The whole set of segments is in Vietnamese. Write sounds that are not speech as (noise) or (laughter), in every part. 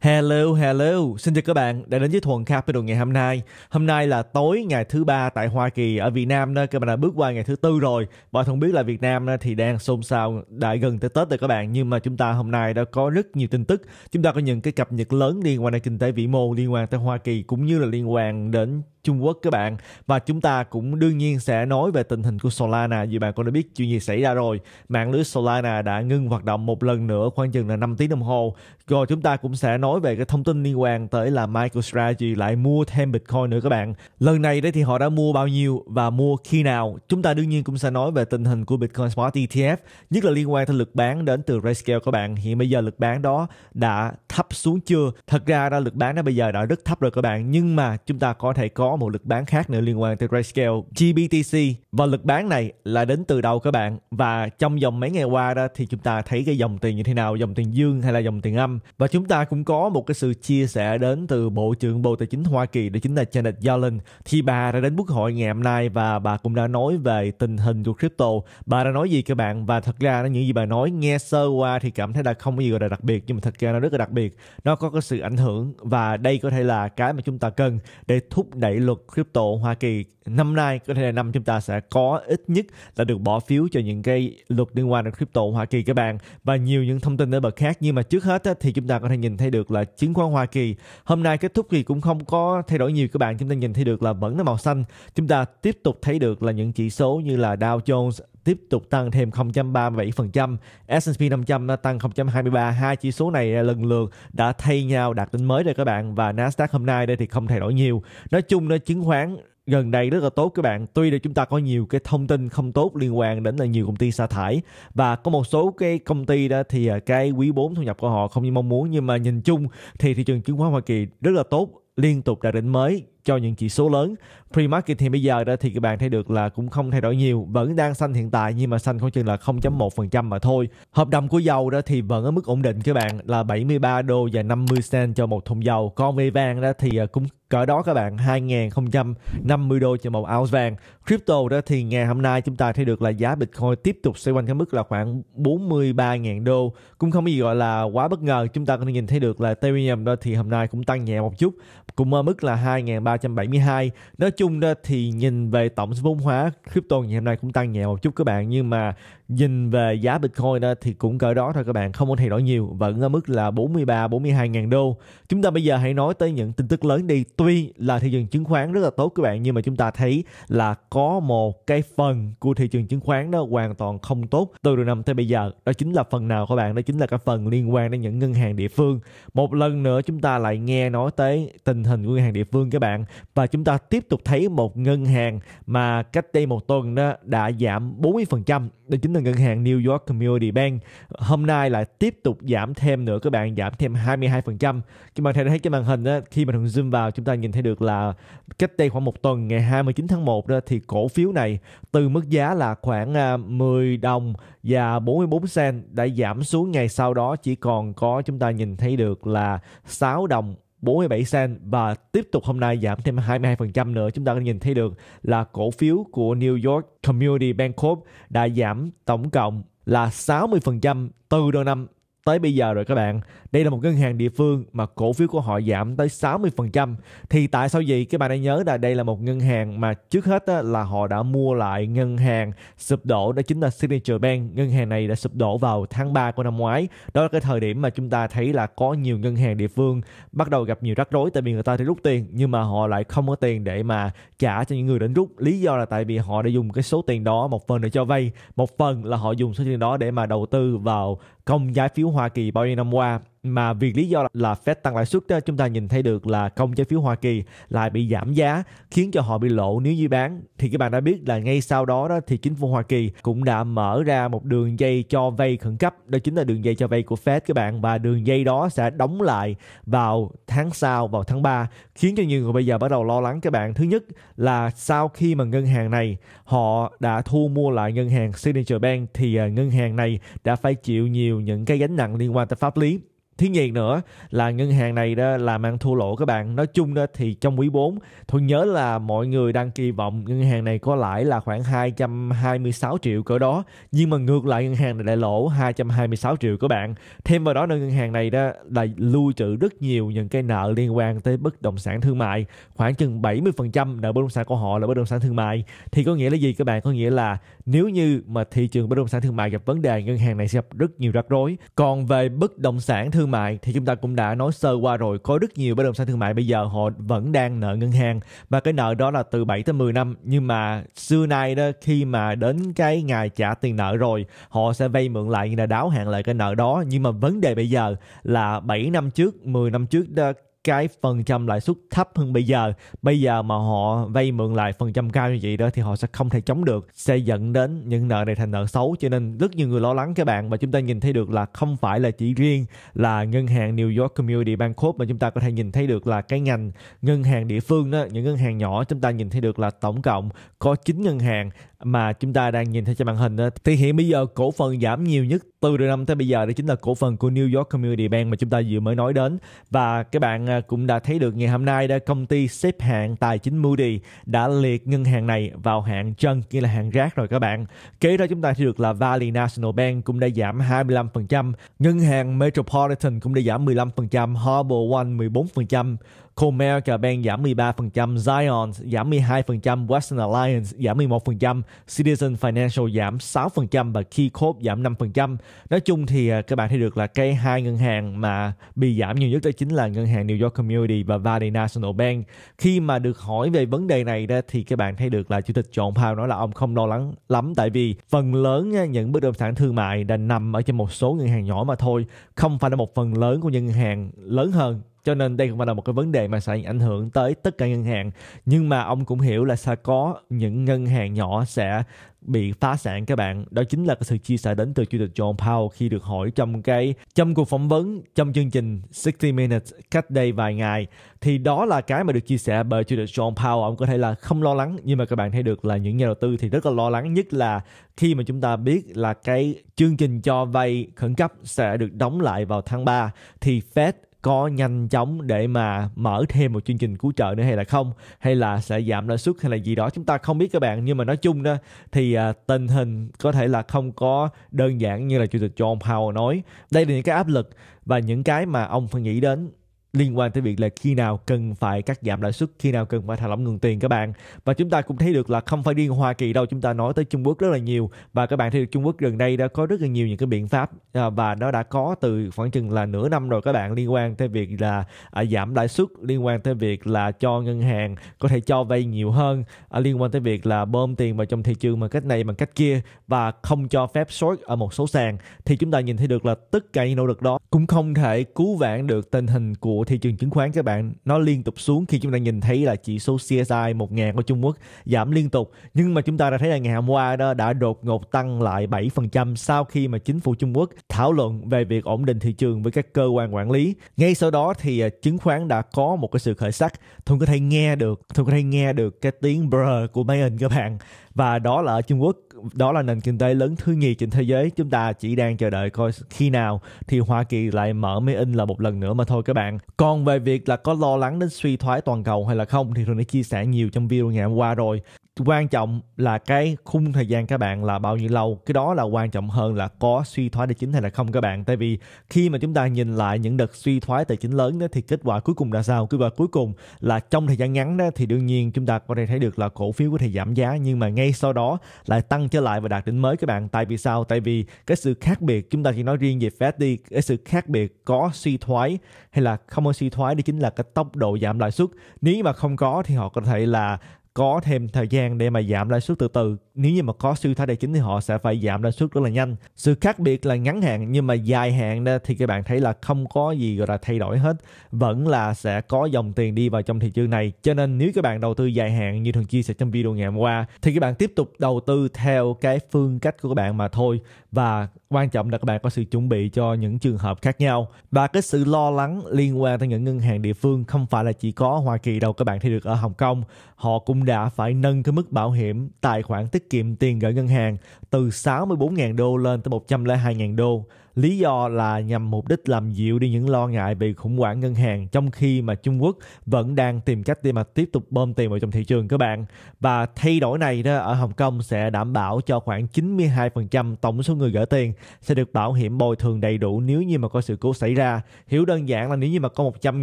Hello, hello. Xin chào các bạn đã đến với Thuần Capital ngày hôm nay. Hôm nay là tối ngày thứ ba tại Hoa Kỳ. Ở Việt Nam đó, các bạn đã bước qua ngày thứ tư rồi. Và không biết là Việt Nam thì đang xôn xao đã gần tới Tết rồi các bạn. Nhưng mà chúng ta hôm nay đã có rất nhiều tin tức. Chúng ta có những cái cập nhật lớn liên quan đến kinh tế vĩ mô, liên quan tới Hoa Kỳ cũng như là liên quan đến Trung Quốc các bạn và chúng ta cũng đương nhiên sẽ nói về tình hình của Solana vì bạn cũng đã biết chuyện gì xảy ra rồi mạng lưới Solana đã ngưng hoạt động một lần nữa khoảng chừng là 5 tiếng đồng hồ rồi chúng ta cũng sẽ nói về cái thông tin liên quan tới là MicroStrategy lại mua thêm Bitcoin nữa các bạn. Lần này đấy thì họ đã mua bao nhiêu và mua khi nào? Chúng ta đương nhiên cũng sẽ nói về tình hình của Bitcoin Smart ETF, nhất là liên quan tới lực bán đến từ RayScale các bạn. Hiện bây giờ lực bán đó đã thấp xuống chưa? Thật ra đã lực bán nó bây giờ đã rất thấp rồi các bạn, nhưng mà chúng ta có thể có một lực bán khác nữa liên quan tới RayScale, GBTC và lực bán này là đến từ đâu các bạn và trong vòng mấy ngày qua đó thì chúng ta thấy cái dòng tiền như thế nào, dòng tiền dương hay là dòng tiền âm và chúng ta cũng có một cái sự chia sẻ đến từ Bộ trưởng Bộ Tài chính Hoa Kỳ đó chính là Janet Yellen thì bà đã đến Quốc hội ngày hôm nay và bà cũng đã nói về tình hình của crypto bà đã nói gì các bạn và thật ra những gì bà nói nghe sơ qua thì cảm thấy là không có gì gọi là đặc biệt nhưng mà thật ra nó rất là đặc biệt nó có cái sự ảnh hưởng và đây có thể là cái mà chúng ta cần để thúc đẩy luật crypto Hoa Kỳ năm nay có thể là năm chúng ta sẽ có ít nhất là được bỏ phiếu cho những cái luật liên quan đến crypto Hoa Kỳ các bạn và nhiều những thông tin ở bậc khác nhưng mà trước hết thì thì chúng ta có thể nhìn thấy được là chứng khoán Hoa Kỳ hôm nay kết thúc thì cũng không có thay đổi nhiều các bạn chúng ta nhìn thấy được là vẫn là màu xanh chúng ta tiếp tục thấy được là những chỉ số như là Dow Jones tiếp tục tăng thêm 0.37%, S&P 500 nó tăng 0.23. Hai chỉ số này lần lượt đã thay nhau đạt đỉnh mới rồi các bạn và Nasdaq hôm nay đây thì không thay đổi nhiều. Nói chung là chứng khoán gần đây rất là tốt các bạn tuy là chúng ta có nhiều cái thông tin không tốt liên quan đến là nhiều công ty sa thải và có một số cái công ty đó thì à, cái quý 4 thu nhập của họ không như mong muốn nhưng mà nhìn chung thì thị trường chứng khoán Hoa Kỳ rất là tốt liên tục đạt đỉnh mới cho những chỉ số lớn. Pre-market thì bây giờ đó thì các bạn thấy được là cũng không thay đổi nhiều, vẫn đang xanh hiện tại nhưng mà xanh không chừng là 0.1% mà thôi. Hợp đồng của dầu đó thì vẫn ở mức ổn định các bạn là 73 đô và 50 cent cho một thùng dầu. Còn về vàng đó thì à, cũng cỡ đó các bạn 2.050 đô cho một ounce vàng crypto đó thì ngày hôm nay chúng ta thấy được là giá Bitcoin tiếp tục xoay quanh cái mức là khoảng 43.000 đô cũng không có gì gọi là quá bất ngờ chúng ta có thể nhìn thấy được là Ethereum đó thì hôm nay cũng tăng nhẹ một chút cũng ở mức là 2.372 nói chung đó thì nhìn về tổng vốn hóa crypto ngày hôm nay cũng tăng nhẹ một chút các bạn nhưng mà nhìn về giá Bitcoin đó, thì cũng cỡ đó thôi các bạn không có thay đổi nhiều vẫn ở mức là 43 42 ngàn đô chúng ta bây giờ hãy nói tới những tin tức lớn đi tuy là thị trường chứng khoán rất là tốt các bạn nhưng mà chúng ta thấy là có một cái phần của thị trường chứng khoán đó hoàn toàn không tốt từ đầu năm tới bây giờ đó chính là phần nào các bạn đó chính là cái phần liên quan đến những ngân hàng địa phương một lần nữa chúng ta lại nghe nói tới tình hình của ngân hàng địa phương các bạn và chúng ta tiếp tục thấy một ngân hàng mà cách đây một tuần đó đã giảm 40% đó chính là từ ngân hàng New York Community Bank hôm nay lại tiếp tục giảm thêm nữa các bạn giảm thêm 22% các bạn thấy trên màn hình đó, khi mà thường zoom vào chúng ta nhìn thấy được là cách đây khoảng một tuần ngày 29 tháng 1 đó thì cổ phiếu này từ mức giá là khoảng 10 à, đồng và 44 cent đã giảm xuống ngày sau đó chỉ còn có chúng ta nhìn thấy được là 6 đồng 47 cent và tiếp tục hôm nay giảm thêm 22% nữa. Chúng ta có nhìn thấy được là cổ phiếu của New York Community Bank Corp đã giảm tổng cộng là 60% từ đầu năm tới bây giờ rồi các bạn. Đây là một ngân hàng địa phương mà cổ phiếu của họ giảm tới 60%. Thì tại sao gì? Các bạn đã nhớ là đây là một ngân hàng mà trước hết là họ đã mua lại ngân hàng sụp đổ đó chính là Signature Bank. Ngân hàng này đã sụp đổ vào tháng 3 của năm ngoái. Đó là cái thời điểm mà chúng ta thấy là có nhiều ngân hàng địa phương bắt đầu gặp nhiều rắc rối tại vì người ta thì rút tiền nhưng mà họ lại không có tiền để mà trả cho những người đến rút. Lý do là tại vì họ đã dùng cái số tiền đó một phần để cho vay, một phần là họ dùng số tiền đó để mà đầu tư vào công trái phiếu Hoa Kỳ bao nhiêu năm qua mà vì lý do là Fed tăng lãi suất đó, chúng ta nhìn thấy được là công trái phiếu Hoa Kỳ lại bị giảm giá khiến cho họ bị lộ nếu như bán thì các bạn đã biết là ngay sau đó đó thì chính phủ Hoa Kỳ cũng đã mở ra một đường dây cho vay khẩn cấp đó chính là đường dây cho vay của Fed các bạn và đường dây đó sẽ đóng lại vào tháng sau vào tháng 3 khiến cho nhiều người bây giờ bắt đầu lo lắng các bạn thứ nhất là sau khi mà ngân hàng này họ đã thu mua lại ngân hàng Signature Bank thì à, ngân hàng này đã phải chịu nhiều những cái gánh nặng liên quan tới pháp lý Thiên nhiên nữa là ngân hàng này đó làm ăn thua lỗ các bạn. Nói chung đó thì trong quý 4, tôi nhớ là mọi người đang kỳ vọng ngân hàng này có lãi là khoảng 226 triệu cỡ đó. Nhưng mà ngược lại ngân hàng này lại lỗ 226 triệu các bạn. Thêm vào đó nữa ngân hàng này đó là lưu trữ rất nhiều những cái nợ liên quan tới bất động sản thương mại. Khoảng chừng 70% nợ bất động sản của họ là bất động sản thương mại. Thì có nghĩa là gì các bạn? Có nghĩa là nếu như mà thị trường bất động sản thương mại gặp vấn đề ngân hàng này sẽ gặp rất nhiều rắc rối còn về bất động sản thương mại thì chúng ta cũng đã nói sơ qua rồi có rất nhiều bất động sản thương mại bây giờ họ vẫn đang nợ ngân hàng và cái nợ đó là từ 7 tới 10 năm nhưng mà xưa nay đó khi mà đến cái ngày trả tiền nợ rồi họ sẽ vay mượn lại như là đáo hạn lại cái nợ đó nhưng mà vấn đề bây giờ là 7 năm trước 10 năm trước đó cái phần trăm lãi suất thấp hơn bây giờ bây giờ mà họ vay mượn lại phần trăm cao như vậy đó thì họ sẽ không thể chống được sẽ dẫn đến những nợ này thành nợ xấu cho nên rất nhiều người lo lắng các bạn và chúng ta nhìn thấy được là không phải là chỉ riêng là ngân hàng New York Community Bank Corp mà chúng ta có thể nhìn thấy được là cái ngành ngân hàng địa phương đó những ngân hàng nhỏ chúng ta nhìn thấy được là tổng cộng có 9 ngân hàng mà chúng ta đang nhìn thấy trên màn hình đó, thì hiện bây giờ cổ phần giảm nhiều nhất từ đầu năm tới bây giờ đó chính là cổ phần của New York Community Bank mà chúng ta vừa mới nói đến và các bạn à, cũng đã thấy được ngày hôm nay đã công ty xếp hạng tài chính Moody đã liệt ngân hàng này vào hạng chân như là hạng rác rồi các bạn. Kế đó chúng ta thấy được là Valley National Bank cũng đã giảm 25%, ngân hàng Metropolitan cũng đã giảm 15%, Harbor One 14%, Comerica Bank giảm 13%, Zions giảm 12%, Western Alliance giảm 11%, Citizen Financial giảm 6% và KeyCorp giảm 5%. Nói chung thì à, các bạn thấy được là cái hai ngân hàng mà bị giảm nhiều nhất đó chính là ngân hàng New York Community và Valley National Bank. Khi mà được hỏi về vấn đề này đó thì các bạn thấy được là Chủ tịch John Powell nói là ông không lo lắng lắm tại vì phần lớn à, những bất động sản thương mại đã nằm ở trên một số ngân hàng nhỏ mà thôi, không phải là một phần lớn của những ngân hàng lớn hơn cho nên đây cũng là một cái vấn đề mà sẽ ảnh hưởng tới tất cả ngân hàng nhưng mà ông cũng hiểu là sẽ có những ngân hàng nhỏ sẽ bị phá sản các bạn đó chính là cái sự chia sẻ đến từ chủ tịch John Powell khi được hỏi trong cái trong cuộc phỏng vấn trong chương trình 60 Minutes cách đây vài ngày thì đó là cái mà được chia sẻ bởi chủ tịch John Powell ông có thể là không lo lắng nhưng mà các bạn thấy được là những nhà đầu tư thì rất là lo lắng nhất là khi mà chúng ta biết là cái chương trình cho vay khẩn cấp sẽ được đóng lại vào tháng 3 thì Fed có nhanh chóng để mà mở thêm một chương trình cứu trợ nữa hay là không hay là sẽ giảm lãi suất hay là gì đó chúng ta không biết các bạn nhưng mà nói chung đó thì à, tình hình có thể là không có đơn giản như là chủ tịch John Powell nói đây là những cái áp lực và những cái mà ông phải nghĩ đến liên quan tới việc là khi nào cần phải cắt giảm lãi suất, khi nào cần phải thả lỏng nguồn tiền các bạn. Và chúng ta cũng thấy được là không phải riêng Hoa Kỳ đâu, chúng ta nói tới Trung Quốc rất là nhiều và các bạn thấy được Trung Quốc gần đây đã có rất là nhiều những cái biện pháp à, và nó đã có từ khoảng chừng là nửa năm rồi các bạn liên quan tới việc là à, giảm lãi suất, liên quan tới việc là cho ngân hàng có thể cho vay nhiều hơn, à, liên quan tới việc là bơm tiền vào trong thị trường bằng cách này bằng cách kia và không cho phép short ở một số sàn thì chúng ta nhìn thấy được là tất cả những nỗ lực đó cũng không thể cứu vãn được tình hình của thị trường chứng khoán các bạn nó liên tục xuống khi chúng ta nhìn thấy là chỉ số CSI 1000 của Trung Quốc giảm liên tục nhưng mà chúng ta đã thấy là ngày hôm qua đó đã đột ngột tăng lại 7% sau khi mà chính phủ Trung Quốc thảo luận về việc ổn định thị trường với các cơ quan quản lý. Ngay sau đó thì à, chứng khoán đã có một cái sự khởi sắc. Thông có thể nghe được, thông có thể nghe được cái tiếng brr của Mayen các bạn và đó là ở Trung Quốc đó là nền kinh tế lớn thứ nhì trên thế giới chúng ta chỉ đang chờ đợi coi khi nào thì Hoa Kỳ lại mở máy in là một lần nữa mà thôi các bạn còn về việc là có lo lắng đến suy thoái toàn cầu hay là không thì tôi đã chia sẻ nhiều trong video ngày hôm qua rồi quan trọng là cái khung thời gian các bạn là bao nhiêu lâu cái đó là quan trọng hơn là có suy thoái tài chính hay là không các bạn tại vì khi mà chúng ta nhìn lại những đợt suy thoái tài chính lớn đó thì kết quả cuối cùng là sao kết quả cuối cùng là trong thời gian ngắn đó thì đương nhiên chúng ta có thể thấy được là cổ phiếu có thể giảm giá nhưng mà ngay sau đó lại tăng trở lại và đạt đỉnh mới các bạn tại vì sao tại vì cái sự khác biệt chúng ta chỉ nói riêng về Fed đi cái sự khác biệt có suy thoái hay là không có suy thoái đó chính là cái tốc độ giảm lãi suất nếu mà không có thì họ có thể là có thêm thời gian để mà giảm lãi suất từ từ nếu như mà có suy thoái tài chính thì họ sẽ phải giảm lãi suất rất là nhanh sự khác biệt là ngắn hạn nhưng mà dài hạn thì các bạn thấy là không có gì gọi là thay đổi hết vẫn là sẽ có dòng tiền đi vào trong thị trường này cho nên nếu các bạn đầu tư dài hạn như thường chia sẻ trong video ngày hôm qua thì các bạn tiếp tục đầu tư theo cái phương cách của các bạn mà thôi và Quan trọng là các bạn có sự chuẩn bị cho những trường hợp khác nhau và cái sự lo lắng liên quan tới những ngân hàng địa phương không phải là chỉ có Hoa Kỳ đâu các bạn thấy được ở Hồng Kông. Họ cũng đã phải nâng cái mức bảo hiểm tài khoản tiết kiệm tiền gửi ngân hàng từ 64.000 đô lên tới 102.000 đô Lý do là nhằm mục đích làm dịu đi những lo ngại về khủng hoảng ngân hàng trong khi mà Trung Quốc vẫn đang tìm cách để mà tiếp tục bơm tiền vào trong thị trường các bạn. Và thay đổi này đó ở Hồng Kông sẽ đảm bảo cho khoảng 92% tổng số người gửi tiền sẽ được bảo hiểm bồi thường đầy đủ nếu như mà có sự cố xảy ra. Hiểu đơn giản là nếu như mà có 100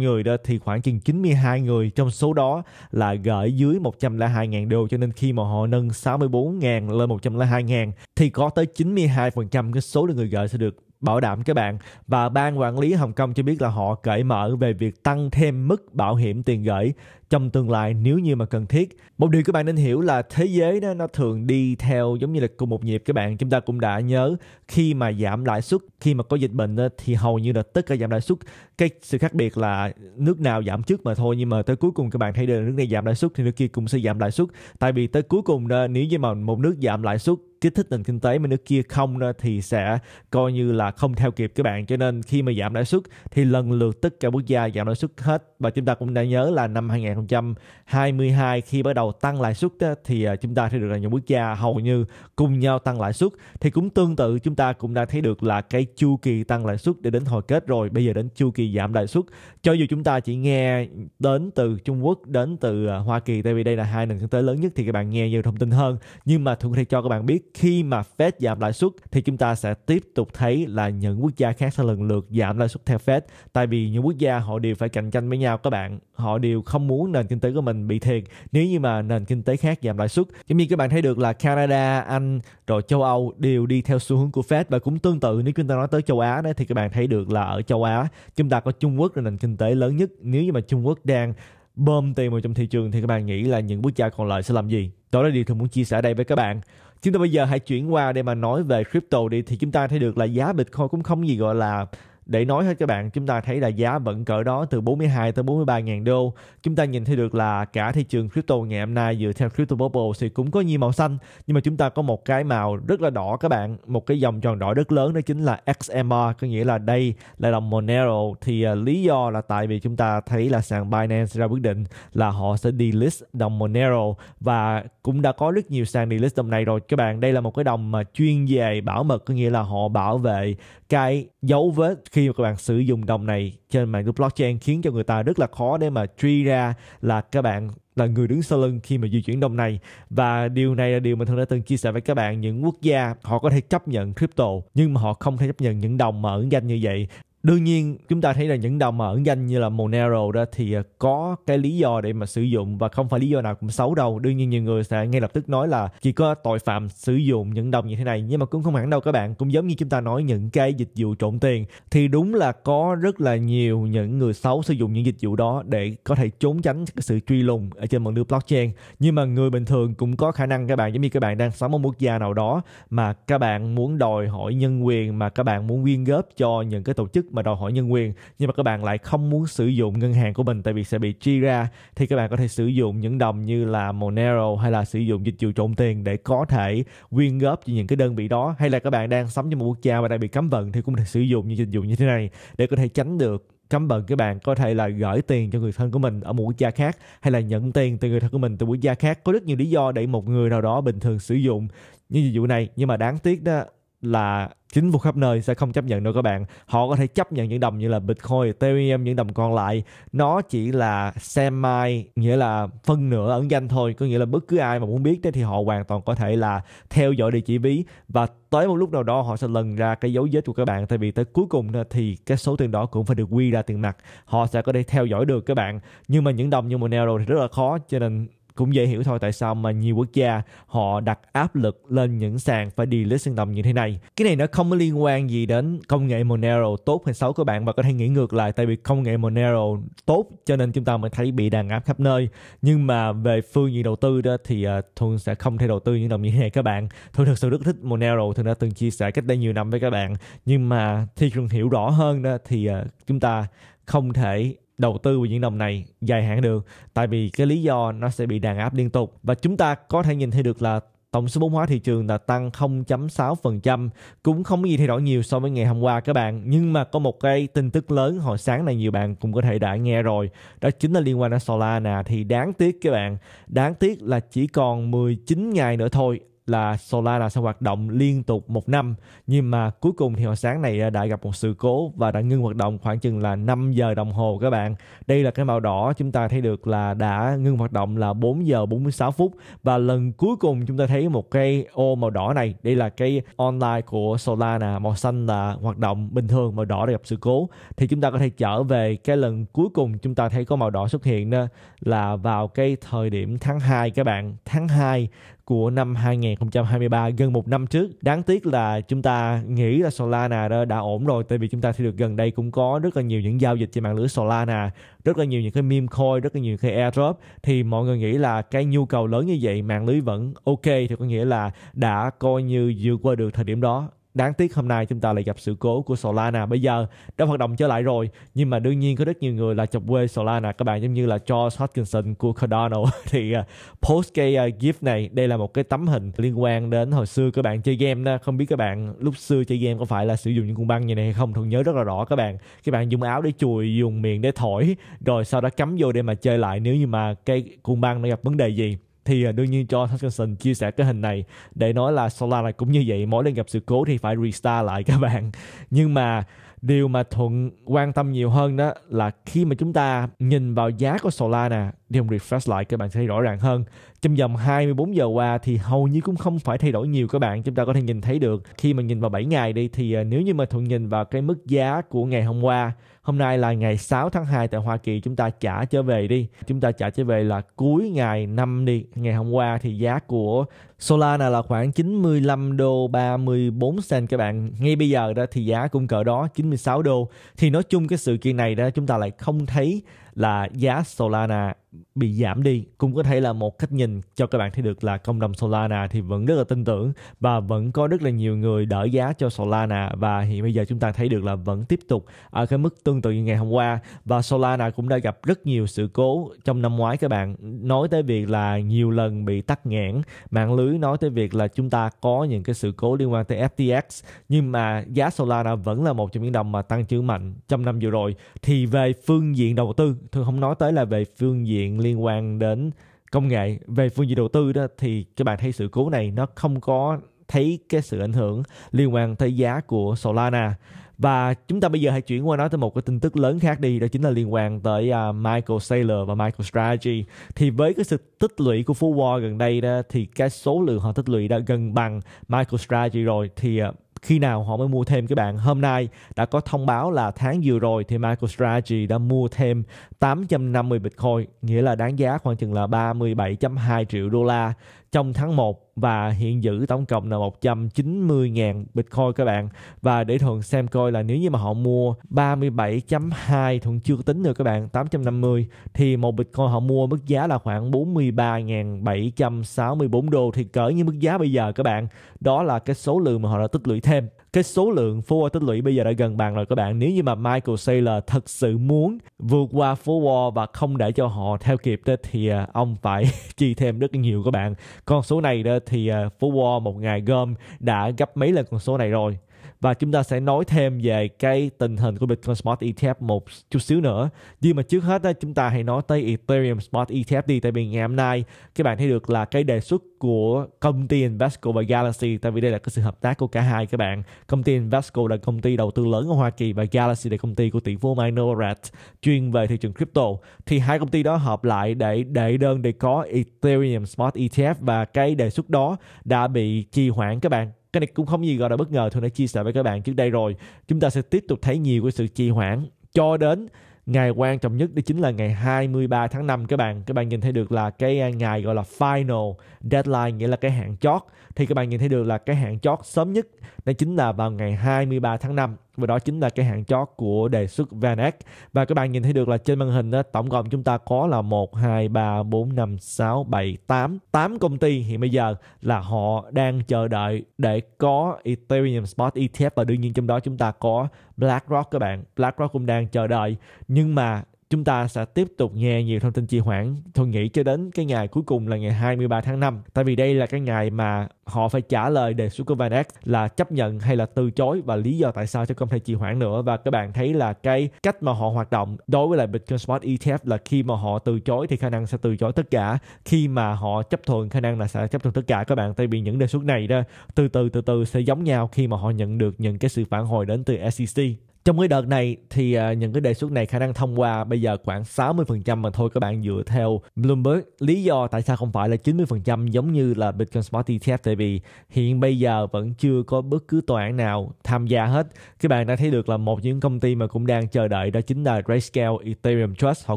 người đó thì khoảng chừng 92 người trong số đó là gửi dưới 102.000 đô cho nên khi mà họ nâng 64.000 lên 102.000 thì có tới 92% cái số lượng người gửi sẽ được bảo đảm các bạn và ban quản lý Hồng Kông cho biết là họ cởi mở về việc tăng thêm mức bảo hiểm tiền gửi trong tương lai nếu như mà cần thiết một điều các bạn nên hiểu là thế giới đó, nó thường đi theo giống như là cùng một nhịp các bạn chúng ta cũng đã nhớ khi mà giảm lãi suất khi mà có dịch bệnh đó, thì hầu như là tất cả giảm lãi suất cái sự khác biệt là nước nào giảm trước mà thôi nhưng mà tới cuối cùng các bạn thấy được nước này giảm lãi suất thì nước kia cũng sẽ giảm lãi suất tại vì tới cuối cùng đó, nếu như mà một nước giảm lãi suất kích thích nền kinh tế mà nước kia không đó, thì sẽ coi như là không theo kịp các bạn cho nên khi mà giảm lãi suất thì lần lượt tất cả quốc gia giảm lãi suất hết và chúng ta cũng đã nhớ là năm 2000 2022 khi bắt đầu tăng lãi suất thì ờ, chúng ta thấy được là những quốc gia hầu như cùng nhau tăng lãi suất thì cũng tương tự chúng ta cũng đã thấy được là cái chu kỳ tăng lãi suất để đến hồi kết rồi bây giờ đến chu kỳ giảm lãi suất cho dù chúng ta chỉ nghe đến từ Trung Quốc đến từ ờ, Hoa Kỳ tại vì đây là hai nền kinh tế lớn nhất thì các bạn nghe nhiều thông tin hơn nhưng mà thường thì cho các bạn biết khi mà Fed giảm lãi suất thì chúng ta sẽ tiếp tục thấy là những quốc gia khác sẽ lần lượt giảm lãi suất theo Fed tại vì những quốc gia họ đều phải cạnh tranh với nhau các bạn họ đều không muốn nền kinh tế của mình bị thiệt nếu như mà nền kinh tế khác giảm lãi suất giống như các bạn thấy được là Canada Anh rồi châu Âu đều đi theo xu hướng của Fed và cũng tương tự nếu chúng ta nói tới châu Á đấy thì các bạn thấy được là ở châu Á chúng ta có Trung Quốc là nền kinh tế lớn nhất nếu như mà Trung Quốc đang bơm tiền vào trong thị trường thì các bạn nghĩ là những quốc gia còn lại sẽ làm gì đó là điều tôi muốn chia sẻ đây với các bạn chúng ta bây giờ hãy chuyển qua để mà nói về crypto đi thì chúng ta thấy được là giá bitcoin cũng không gì gọi là để nói hết các bạn chúng ta thấy là giá vẫn cỡ đó từ 42 tới 43 ngàn đô chúng ta nhìn thấy được là cả thị trường crypto ngày hôm nay dựa theo crypto bubble thì cũng có nhiều màu xanh nhưng mà chúng ta có một cái màu rất là đỏ các bạn một cái dòng tròn đỏ rất lớn đó chính là XMR có nghĩa là đây là đồng Monero thì uh, lý do là tại vì chúng ta thấy là sàn Binance ra quyết định là họ sẽ delist đồng Monero và cũng đã có rất nhiều sàn delist đồng này rồi các bạn đây là một cái đồng mà chuyên về bảo mật có nghĩa là họ bảo vệ cái dấu vết khi mà các bạn sử dụng đồng này trên mạng blockchain khiến cho người ta rất là khó để mà truy ra là các bạn là người đứng sau lưng khi mà di chuyển đồng này và điều này là điều mà thân đã từng chia sẻ với các bạn những quốc gia họ có thể chấp nhận crypto nhưng mà họ không thể chấp nhận những đồng mà ẩn danh như vậy đương nhiên chúng ta thấy là những đồng mà ẩn danh như là Monero đó thì à, có cái lý do để mà sử dụng và không phải lý do nào cũng xấu đâu đương nhiên nhiều người sẽ ngay lập tức nói là chỉ có tội phạm sử dụng những đồng như thế này nhưng mà cũng không hẳn đâu các bạn cũng giống như chúng ta nói những cái dịch vụ trộm tiền thì đúng là có rất là nhiều những người xấu sử dụng những dịch vụ đó để có thể trốn tránh sự truy lùng ở trên mạng lưới blockchain nhưng mà người bình thường cũng có khả năng các bạn giống như các bạn đang sống ở một quốc gia nào đó mà các bạn muốn đòi hỏi nhân quyền mà các bạn muốn quyên góp cho những cái tổ chức mà đòi hỏi nhân quyền nhưng mà các bạn lại không muốn sử dụng ngân hàng của mình tại vì sẽ bị chia ra thì các bạn có thể sử dụng những đồng như là Monero hay là sử dụng dịch vụ trộn tiền để có thể quyên góp cho những cái đơn vị đó hay là các bạn đang sống trong một quốc gia mà đang bị cấm vận thì cũng có thể sử dụng những dịch vụ như thế này để có thể tránh được cấm vận các bạn có thể là gửi tiền cho người thân của mình ở một quốc gia khác hay là nhận tiền từ người thân của mình từ quốc gia khác có rất nhiều lý do để một người nào đó bình thường sử dụng những dịch vụ này nhưng mà đáng tiếc đó là chính phủ khắp nơi sẽ không chấp nhận đâu các bạn họ có thể chấp nhận những đồng như là bitcoin ethereum những đồng còn lại nó chỉ là semi nghĩa là phân nửa ẩn danh thôi có nghĩa là bất cứ ai mà muốn biết thì họ hoàn toàn có thể là theo dõi địa chỉ ví và tới một lúc nào đó họ sẽ lần ra cái dấu vết của các bạn tại vì tới cuối cùng thì cái số tiền đó cũng phải được quy ra tiền mặt họ sẽ có thể theo dõi được các bạn nhưng mà những đồng như monero thì rất là khó cho nên cũng dễ hiểu thôi tại sao mà nhiều quốc gia họ đặt áp lực lên những sàn phải đi sinh tầm như thế này cái này nó không liên quan gì đến công nghệ Monero tốt hay xấu của bạn và có thể nghĩ ngược lại tại vì công nghệ Monero tốt cho nên chúng ta mới thấy bị đàn áp khắp nơi nhưng mà về phương diện đầu tư đó thì uh, à, thường sẽ không thể đầu tư những đồng như thế này các bạn thường thực sự rất thích Monero thường đã từng chia sẻ cách đây nhiều năm với các bạn nhưng mà thì thường hiểu rõ hơn đó thì à, chúng ta không thể đầu tư vào những đồng này dài hạn được tại vì cái lý do nó sẽ bị đàn áp liên tục và chúng ta có thể nhìn thấy được là tổng số vốn hóa thị trường là tăng 0.6% cũng không có gì thay đổi nhiều so với ngày hôm qua các bạn nhưng mà có một cái tin tức lớn hồi sáng này nhiều bạn cũng có thể đã nghe rồi đó chính là liên quan đến Solana thì đáng tiếc các bạn đáng tiếc là chỉ còn 19 ngày nữa thôi là Solana sẽ hoạt động liên tục một năm nhưng mà cuối cùng thì hồi sáng này à, đã gặp một sự cố và đã ngưng hoạt động khoảng chừng là 5 giờ đồng hồ các bạn. Đây là cái màu đỏ chúng ta thấy được là đã ngưng hoạt động là 4 giờ 46 phút và lần cuối cùng chúng ta thấy một cái ô màu đỏ này, đây là cái online của Solana màu xanh là hoạt động bình thường, màu đỏ đã gặp sự cố thì chúng ta có thể trở về cái lần cuối cùng chúng ta thấy có màu đỏ xuất hiện đó à, là vào cái thời điểm tháng 2 các bạn. Tháng 2 của năm 2023 gần một năm trước. Đáng tiếc là chúng ta nghĩ là Solana đã, đã ổn rồi tại vì chúng ta thấy được gần đây cũng có rất là nhiều những giao dịch trên mạng lưới Solana, rất là nhiều những cái meme coin, rất là nhiều cái airdrop thì mọi người nghĩ là cái nhu cầu lớn như vậy mạng lưới vẫn ok thì có nghĩa là đã coi như vượt qua được thời điểm đó Đáng tiếc hôm nay chúng ta lại gặp sự cố của Solana bây giờ đã hoạt động trở lại rồi nhưng mà đương nhiên có rất nhiều người là chọc quê Solana các bạn giống như là George Hodgkinson của Cardano (laughs) thì à, post cái à, gif này đây là một cái tấm hình liên quan đến hồi xưa các bạn chơi game đó không biết các bạn lúc xưa chơi game có phải là sử dụng những cung băng như này hay không thường nhớ rất là rõ các bạn các bạn dùng áo để chùi dùng miệng để thổi rồi sau đó cắm vô để mà chơi lại nếu như mà cái cung băng nó gặp vấn đề gì thì à, đương nhiên John Hutchinson chia sẻ cái hình này để nói là Solana cũng như vậy mỗi lần gặp sự cố thì phải restart lại các (laughs) bạn nhưng mà điều mà thuận quan tâm nhiều hơn đó là khi mà chúng ta nhìn vào giá của Solana đi ông refresh lại các bạn thấy rõ ràng hơn trong vòng 24 giờ qua thì hầu như cũng không phải thay đổi nhiều các bạn chúng ta có thể nhìn thấy được khi mà nhìn vào 7 ngày đi thì à, nếu như mà thuận nhìn vào cái mức giá của ngày hôm qua Hôm nay là ngày 6 tháng 2 tại Hoa Kỳ chúng ta trả trở về đi. Chúng ta trả trở về là cuối ngày 5 đi. Ngày hôm qua thì giá của Solana là khoảng 95 đô 34 cent các bạn. Ngay bây giờ đó thì giá cũng cỡ đó 96 đô. Thì nói chung cái sự kiện này đó chúng ta lại không thấy là giá Solana bị giảm đi cũng có thể là một cách nhìn cho các bạn thấy được là cộng đồng Solana thì vẫn rất là tin tưởng và vẫn có rất là nhiều người đỡ giá cho Solana và hiện bây giờ chúng ta thấy được là vẫn tiếp tục ở cái mức tương tự như ngày hôm qua và Solana cũng đã gặp rất nhiều sự cố trong năm ngoái các bạn nói tới việc là nhiều lần bị tắt nghẽn mạng lưới cứ nói tới việc là chúng ta có những cái sự cố liên quan tới FTX nhưng mà giá Solana vẫn là một trong những đồng mà tăng trưởng mạnh trong năm vừa rồi thì về phương diện đầu tư thường không nói tới là về phương diện liên quan đến công nghệ về phương diện đầu tư đó thì các bạn thấy sự cố này nó không có thấy cái sự ảnh hưởng liên quan tới giá của Solana và chúng ta bây giờ hãy chuyển qua nói tới một cái tin tức lớn khác đi đó chính là liên quan tới uh, Michael Saylor và Michael Strategy thì với cái sự tích lũy của Phú War gần đây đó thì cái số lượng họ tích lũy đã gần bằng Michael Strategy rồi thì uh, khi nào họ mới mua thêm các bạn hôm nay đã có thông báo là tháng vừa rồi thì Michael Strategy đã mua thêm 850 Bitcoin nghĩa là đáng giá khoảng chừng là 37.2 triệu đô la trong tháng 1 và hiện giữ tổng cộng là 190.000 Bitcoin các bạn. Và để Thuận xem coi là nếu như mà họ mua 37.2 Thuận chưa tính được các bạn 850 thì một Bitcoin họ mua mức giá là khoảng 43.764 đô thì cỡ như mức giá bây giờ các bạn. Đó là cái số lượng mà họ đã tích lũy thêm cái số lượng forward tích lũy bây giờ đã gần bằng rồi các bạn nếu như mà Michael Saylor thật sự muốn vượt qua phố wall và không để cho họ theo kịp đó, thì à, ông phải (laughs) chi thêm rất nhiều các bạn con số này đó thì phố à, wall một ngày gom đã gấp mấy lần con số này rồi và chúng ta sẽ nói thêm về cái tình hình của Bitcoin Smart ETF một chút xíu nữa nhưng mà trước hết đó, chúng ta hãy nói tới Ethereum Smart ETF đi tại vì ngày hôm nay các bạn thấy được là cái đề xuất của công ty Invesco và Galaxy tại vì đây là cái sự hợp tác của cả hai các bạn công ty Invesco là công ty đầu tư lớn ở Hoa Kỳ và Galaxy là công ty của tỷ phú Minorat chuyên về thị trường crypto thì hai công ty đó hợp lại để để đơn để có Ethereum Smart ETF và cái đề xuất đó đã bị trì hoãn các bạn cái này cũng không gì gọi là bất ngờ thôi đã chia sẻ với các bạn trước đây rồi chúng ta sẽ tiếp tục thấy nhiều cái sự trì hoãn cho đến ngày quan trọng nhất đó chính là ngày 23 tháng 5 các bạn các bạn nhìn thấy được là cái à, ngày gọi là final deadline nghĩa là cái hạn chót thì các bạn nhìn thấy được là cái hạn chót sớm nhất đó chính là vào ngày 23 tháng 5 và đó chính là cái hạn chót của đề xuất Van Eck và các bạn nhìn thấy được là trên màn hình đó, tổng cộng chúng ta có là 1 2 3 4 5 6 7 8 8 công ty hiện bây giờ là họ đang chờ đợi để có Ethereum Spot ETF và đương nhiên trong đó chúng ta có BlackRock các bạn BlackRock cũng đang chờ đợi nhưng mà chúng ta sẽ tiếp tục nghe nhiều thông tin trì hoãn. Tôi nghĩ cho đến cái ngày cuối cùng là ngày 23 tháng 5. Tại vì đây là cái ngày mà họ phải trả lời đề xuất của VanEck là chấp nhận hay là từ chối và lý do tại sao cho không thể trì hoãn nữa. Và các bạn thấy là cái cách mà họ hoạt động đối với lại Bitcoin Spot ETF là khi mà họ từ chối thì khả năng sẽ từ chối tất cả. Khi mà họ chấp thuận khả năng là sẽ chấp thuận tất cả các bạn. Tại vì những đề xuất này đó từ từ từ từ sẽ giống nhau khi mà họ nhận được những cái sự phản hồi đến từ SEC trong cái đợt này thì à, những cái đề xuất này khả năng thông qua bây giờ khoảng 60% mà thôi các bạn dựa theo Bloomberg. Lý do tại sao không phải là 90% giống như là Bitcoin Spot ETF tại vì hiện bây giờ vẫn chưa có bất cứ tòa án nào tham gia hết. Các bạn đã thấy được là một những công ty mà cũng đang chờ đợi đó chính là Grayscale Ethereum Trust. Họ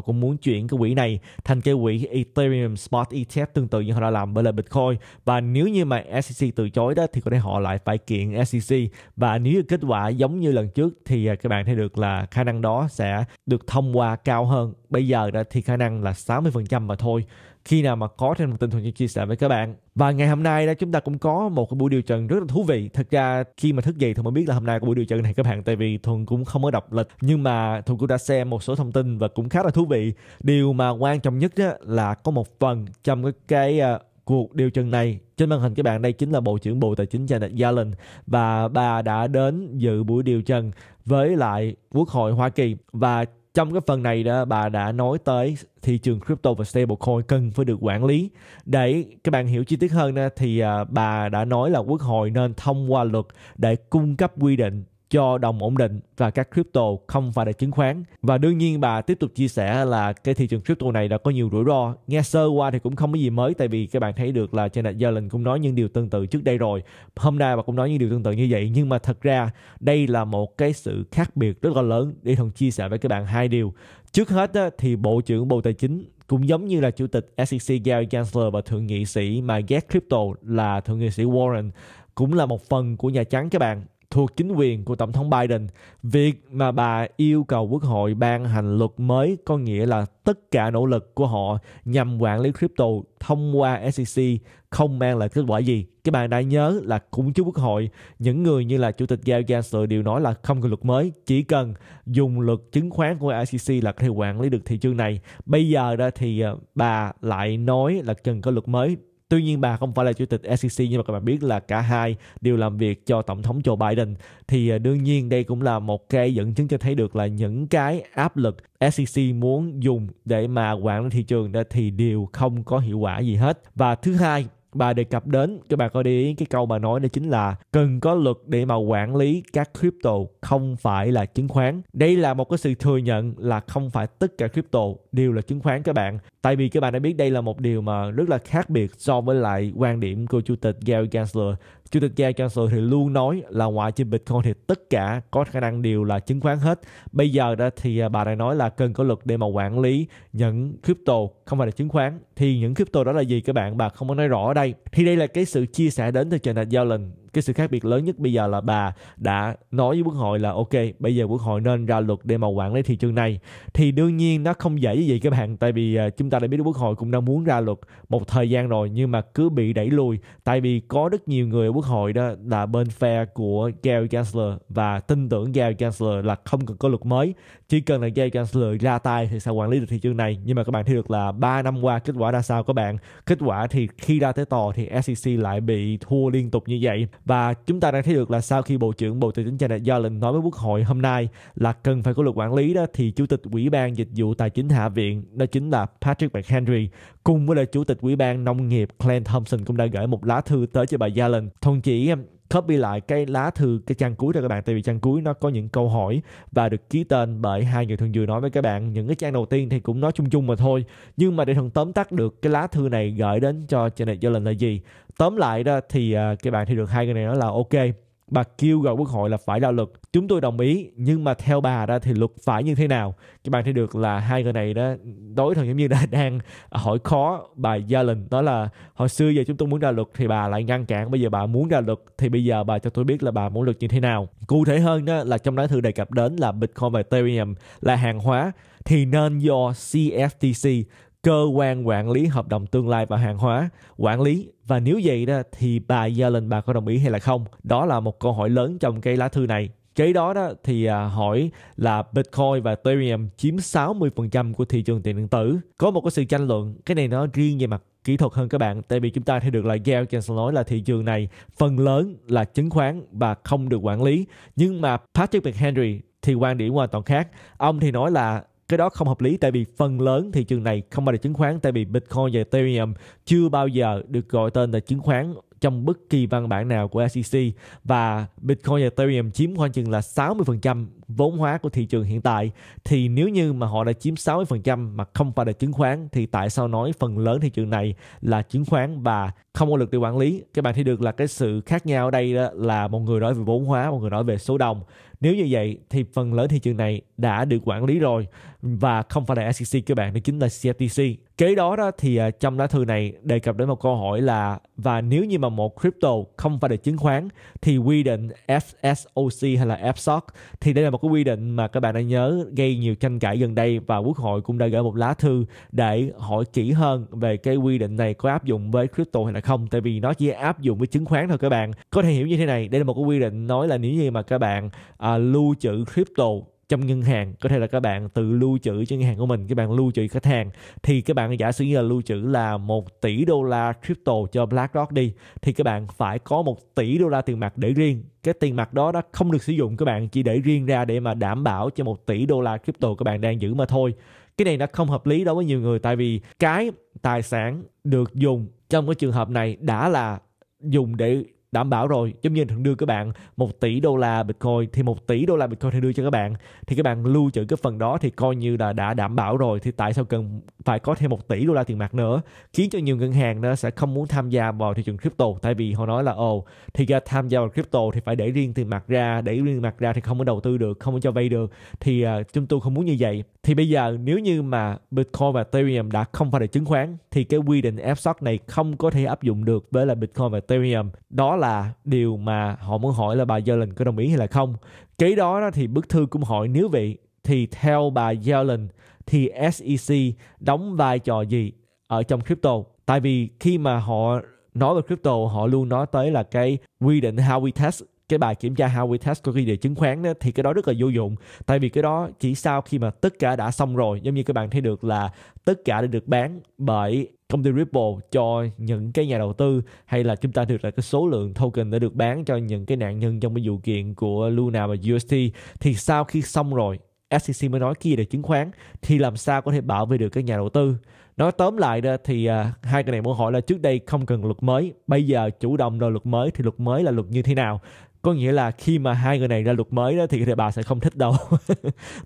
cũng muốn chuyển cái quỹ này thành cái quỹ Ethereum Spot ETF tương tự như họ đã làm với là Bitcoin. Và nếu như mà SEC từ chối đó thì có thể họ lại phải kiện SEC. Và nếu kết quả giống như lần trước thì à, các bạn thấy được là khả năng đó sẽ được thông qua cao hơn bây giờ đã thì khả năng là 60% mà thôi khi nào mà có thêm một tin Thuận sẽ chia sẻ với các bạn và ngày hôm nay đó chúng ta cũng có một cái buổi điều trần rất là thú vị thật ra khi mà thức dậy Thuận mới biết là hôm nay có buổi điều trần này các bạn tại vì Thuận cũng không có đọc lịch nhưng mà Thuận cũng đã xem một số thông tin và cũng khá là thú vị điều mà quan trọng nhất đó là có một phần trong cái ờ, cuộc điều trần này. Trên màn hình các bạn đây chính là Bộ trưởng Bộ Tài chính Janet Yellen và bà đã đến dự buổi điều trần với lại Quốc hội Hoa Kỳ và trong cái phần này đó bà đã nói tới thị trường crypto và stablecoin cần phải được quản lý để các bạn hiểu chi tiết hơn thì à, bà đã nói là quốc hội nên thông qua luật để cung cấp quy định cho đồng ổn định và các crypto không phải là chứng khoán. Và đương nhiên bà tiếp tục chia sẻ là cái thị trường crypto này đã có nhiều rủi ro. Nghe sơ qua thì cũng không có gì mới tại vì các bạn thấy được là Janet Yellen cũng nói những điều tương tự trước đây rồi. Hôm nay bà cũng nói những điều tương tự như vậy nhưng mà thật ra đây là một cái sự khác biệt rất là lớn để Thuận chia sẻ với các bạn hai điều. Trước hết thì Bộ trưởng Bộ Tài chính cũng giống như là chủ tịch SEC Gary Gensler và thượng nghị sĩ mà ghét crypto là thượng nghị sĩ Warren cũng là một phần của Nhà Trắng các bạn thuộc chính quyền của Tổng thống Biden. Việc mà bà yêu cầu quốc hội ban hành luật mới có nghĩa là tất cả nỗ lực của họ nhằm quản lý crypto thông qua SEC không mang lại kết quả gì. Các bạn đã nhớ là cũng chứ quốc hội, những người như là Chủ tịch Giao Gasser đều nói là không cần luật mới, chỉ cần dùng luật chứng khoán của SEC là có thể quản lý được thị trường này. Bây giờ đó thì ờ, bà lại nói là cần có luật mới Tuy nhiên bà không phải là chủ tịch SEC nhưng mà các bạn biết là cả hai đều làm việc cho tổng thống Joe Biden thì à, đương nhiên đây cũng là một cái dẫn chứng cho thấy được là những cái áp lực SEC muốn dùng để mà quản lý thị trường đó thì đều không có hiệu quả gì hết. Và thứ hai, bà đề cập đến các bạn có để ý cái câu bà nói đó chính là cần có luật để mà quản lý các crypto không phải là chứng khoán đây là một cái sự thừa nhận là không phải tất cả crypto đều là chứng khoán các bạn tại vì các bạn đã biết đây là một điều mà rất là khác biệt so với lại quan điểm của chủ tịch Gary Gensler Chủ tịch Jack Cancel thì luôn nói là ngoại trừ Bitcoin thì tất cả có khả năng đều là chứng khoán hết. Bây giờ đó thì à, bà này nói là cần có luật để mà quản lý những crypto không phải là chứng khoán. Thì những crypto đó là gì các bạn? Bà không có nói rõ ở đây. Thì đây là cái sự chia sẻ đến từ Janet linh cái sự khác biệt lớn nhất bây giờ là bà đã nói với quốc hội là ok bây giờ quốc hội nên ra luật để mà quản lý thị trường này thì đương nhiên nó không dễ như vậy các bạn tại vì à, chúng ta đã biết quốc hội cũng đang muốn ra luật một thời gian rồi nhưng mà cứ bị đẩy lùi tại vì có rất nhiều người ở quốc hội đó là bên phe của Gary Gensler và tin tưởng Gary Gensler là không cần có luật mới chỉ cần là Gary Gensler ra tay thì sẽ quản lý được thị trường này nhưng mà các bạn thấy được là 3 năm qua kết quả ra sao các bạn kết quả thì khi ra tới tòa thì SEC lại bị thua liên tục như vậy và chúng ta đang thấy được là sau khi bộ trưởng bộ tài chính Janet Yellen nói với quốc hội hôm nay là cần phải có luật quản lý đó thì chủ tịch ủy ban dịch vụ tài chính hạ viện đó chính là Patrick McHenry cùng với là chủ tịch ủy ban nông nghiệp Glenn Thompson cũng đã gửi một lá thư tới cho bà Yellen thông chỉ copy lại cái lá thư cái trang cuối cho các bạn tại vì trang cuối nó có những câu hỏi và được ký tên bởi hai người thường vừa nói với các bạn những cái trang đầu tiên thì cũng nói chung chung mà thôi nhưng mà để thần tóm tắt được cái lá thư này gửi đến cho Janet Yellen là gì tóm lại đó thì uh, à, các bạn thì được hai người này nói là ok bà kêu gọi quốc hội là phải ra luật chúng tôi đồng ý nhưng mà theo bà ra thì luật phải như thế nào các bạn thấy được là hai người này đó đối thần giống như là (laughs) đang hỏi khó bà gia linh đó là hồi xưa giờ chúng tôi muốn ra luật thì bà lại ngăn cản bây giờ bà muốn ra luật thì bây giờ bà cho tôi biết là bà muốn luật như thế nào cụ thể hơn đó là trong đó thư đề cập đến là bitcoin và ethereum là hàng hóa thì nên do cftc cơ quan quản lý hợp đồng tương lai và hàng hóa quản lý và nếu vậy đó thì bà lên bà có đồng ý hay là không đó là một câu hỏi lớn trong cái lá thư này Kế đó đó thì à, hỏi là Bitcoin và Ethereum chiếm 60% của thị trường tiền điện tử. Có một cái sự tranh luận, cái này nó riêng về mặt kỹ thuật hơn các bạn tại vì chúng ta thấy được là Gail Jensen nói là thị trường này phần lớn là chứng khoán và không được quản lý nhưng mà Patrick McHenry thì quan điểm hoàn toàn khác ông thì nói là cái đó không hợp lý tại vì phần lớn thị trường này không phải là chứng khoán tại vì Bitcoin và Ethereum chưa bao giờ được gọi tên là chứng khoán trong bất kỳ văn bản nào của SEC và Bitcoin và Ethereum chiếm khoảng chừng là 60% vốn hóa của thị trường hiện tại thì nếu như mà họ đã chiếm 60% mà không phải là chứng khoán thì tại sao nói phần lớn thị trường này là chứng khoán và không có lực để quản lý các bạn thấy được là cái sự khác nhau ở đây đó là một người nói về vốn hóa một người nói về số đồng nếu như vậy thì phần lớn thị trường này đã được quản lý rồi và không phải là SEC các bạn, nó chính là CFTC. Kế đó đó thì à, trong lá thư này đề cập đến một câu hỏi là và nếu như mà một crypto không phải là chứng khoán thì quy định FSOC hay là FSOC thì đây là một cái quy định mà các bạn đã nhớ gây nhiều tranh cãi gần đây và Quốc hội cũng đã gửi một lá thư để hỏi kỹ hơn về cái quy định này có áp dụng với crypto hay là không tại vì nó chỉ áp dụng với chứng khoán thôi các bạn. Có thể hiểu như thế này, đây là một cái quy định nói là nếu như mà các bạn à, À, lưu trữ crypto trong ngân hàng có thể là các bạn tự lưu trữ cho ngân hàng của mình các bạn lưu trữ khách hàng thì các bạn giả sử như là lưu trữ là 1 tỷ đô la crypto cho BlackRock đi thì các bạn phải có 1 tỷ đô la tiền mặt để riêng cái tiền mặt đó đã không được sử dụng các bạn chỉ để riêng ra để mà đảm bảo cho 1 tỷ đô la crypto các bạn đang giữ mà thôi cái này nó không hợp lý đối với nhiều người tại vì cái tài sản được dùng trong cái trường hợp này đã là dùng để đảm bảo rồi giống như thằng đưa các bạn 1 tỷ đô la bitcoin thì 1 tỷ đô la bitcoin thường đưa cho các bạn thì các bạn lưu trữ cái phần đó thì coi như là đã đảm bảo rồi thì tại sao cần phải có thêm 1 tỷ đô la tiền mặt nữa khiến cho nhiều ngân hàng nó sẽ không muốn tham gia vào thị trường crypto tại vì họ nói là ồ thì ra tham gia vào crypto thì phải để riêng tiền mặt ra để riêng tiền mặt ra thì không có đầu tư được không có cho vay được thì uh, chúng tôi không muốn như vậy thì bây giờ nếu như mà bitcoin và ethereum đã không phải là chứng khoán thì cái quy định f này không có thể áp dụng được với là bitcoin và ethereum đó là là điều mà họ muốn hỏi là bà Yellen có đồng ý hay là không kế đó thì bức thư cũng hỏi nếu vậy thì theo bà Yellen thì SEC đóng vai trò gì ở trong crypto tại vì khi mà họ nói về crypto họ luôn nói tới là cái quy định how we test cái bài kiểm tra how we test của khi đề chứng khoán đó, thì cái đó rất là vô dụng tại vì cái đó chỉ sau khi mà tất cả đã xong rồi giống như các bạn thấy được là tất cả đã được bán bởi công ty Ripple cho những cái nhà đầu tư hay là chúng ta được là cái số lượng token đã được bán cho những cái nạn nhân trong cái vụ kiện của Luna và UST thì sau khi xong rồi SEC mới nói kia là chứng khoán thì làm sao có thể bảo vệ được các nhà đầu tư nói tóm lại đó thì uh, hai cái này muốn hỏi là trước đây không cần luật mới bây giờ chủ động đòi luật mới thì luật mới là luật như thế nào có nghĩa là khi mà hai người này ra luật mới đó thì bà sẽ không thích đâu (laughs)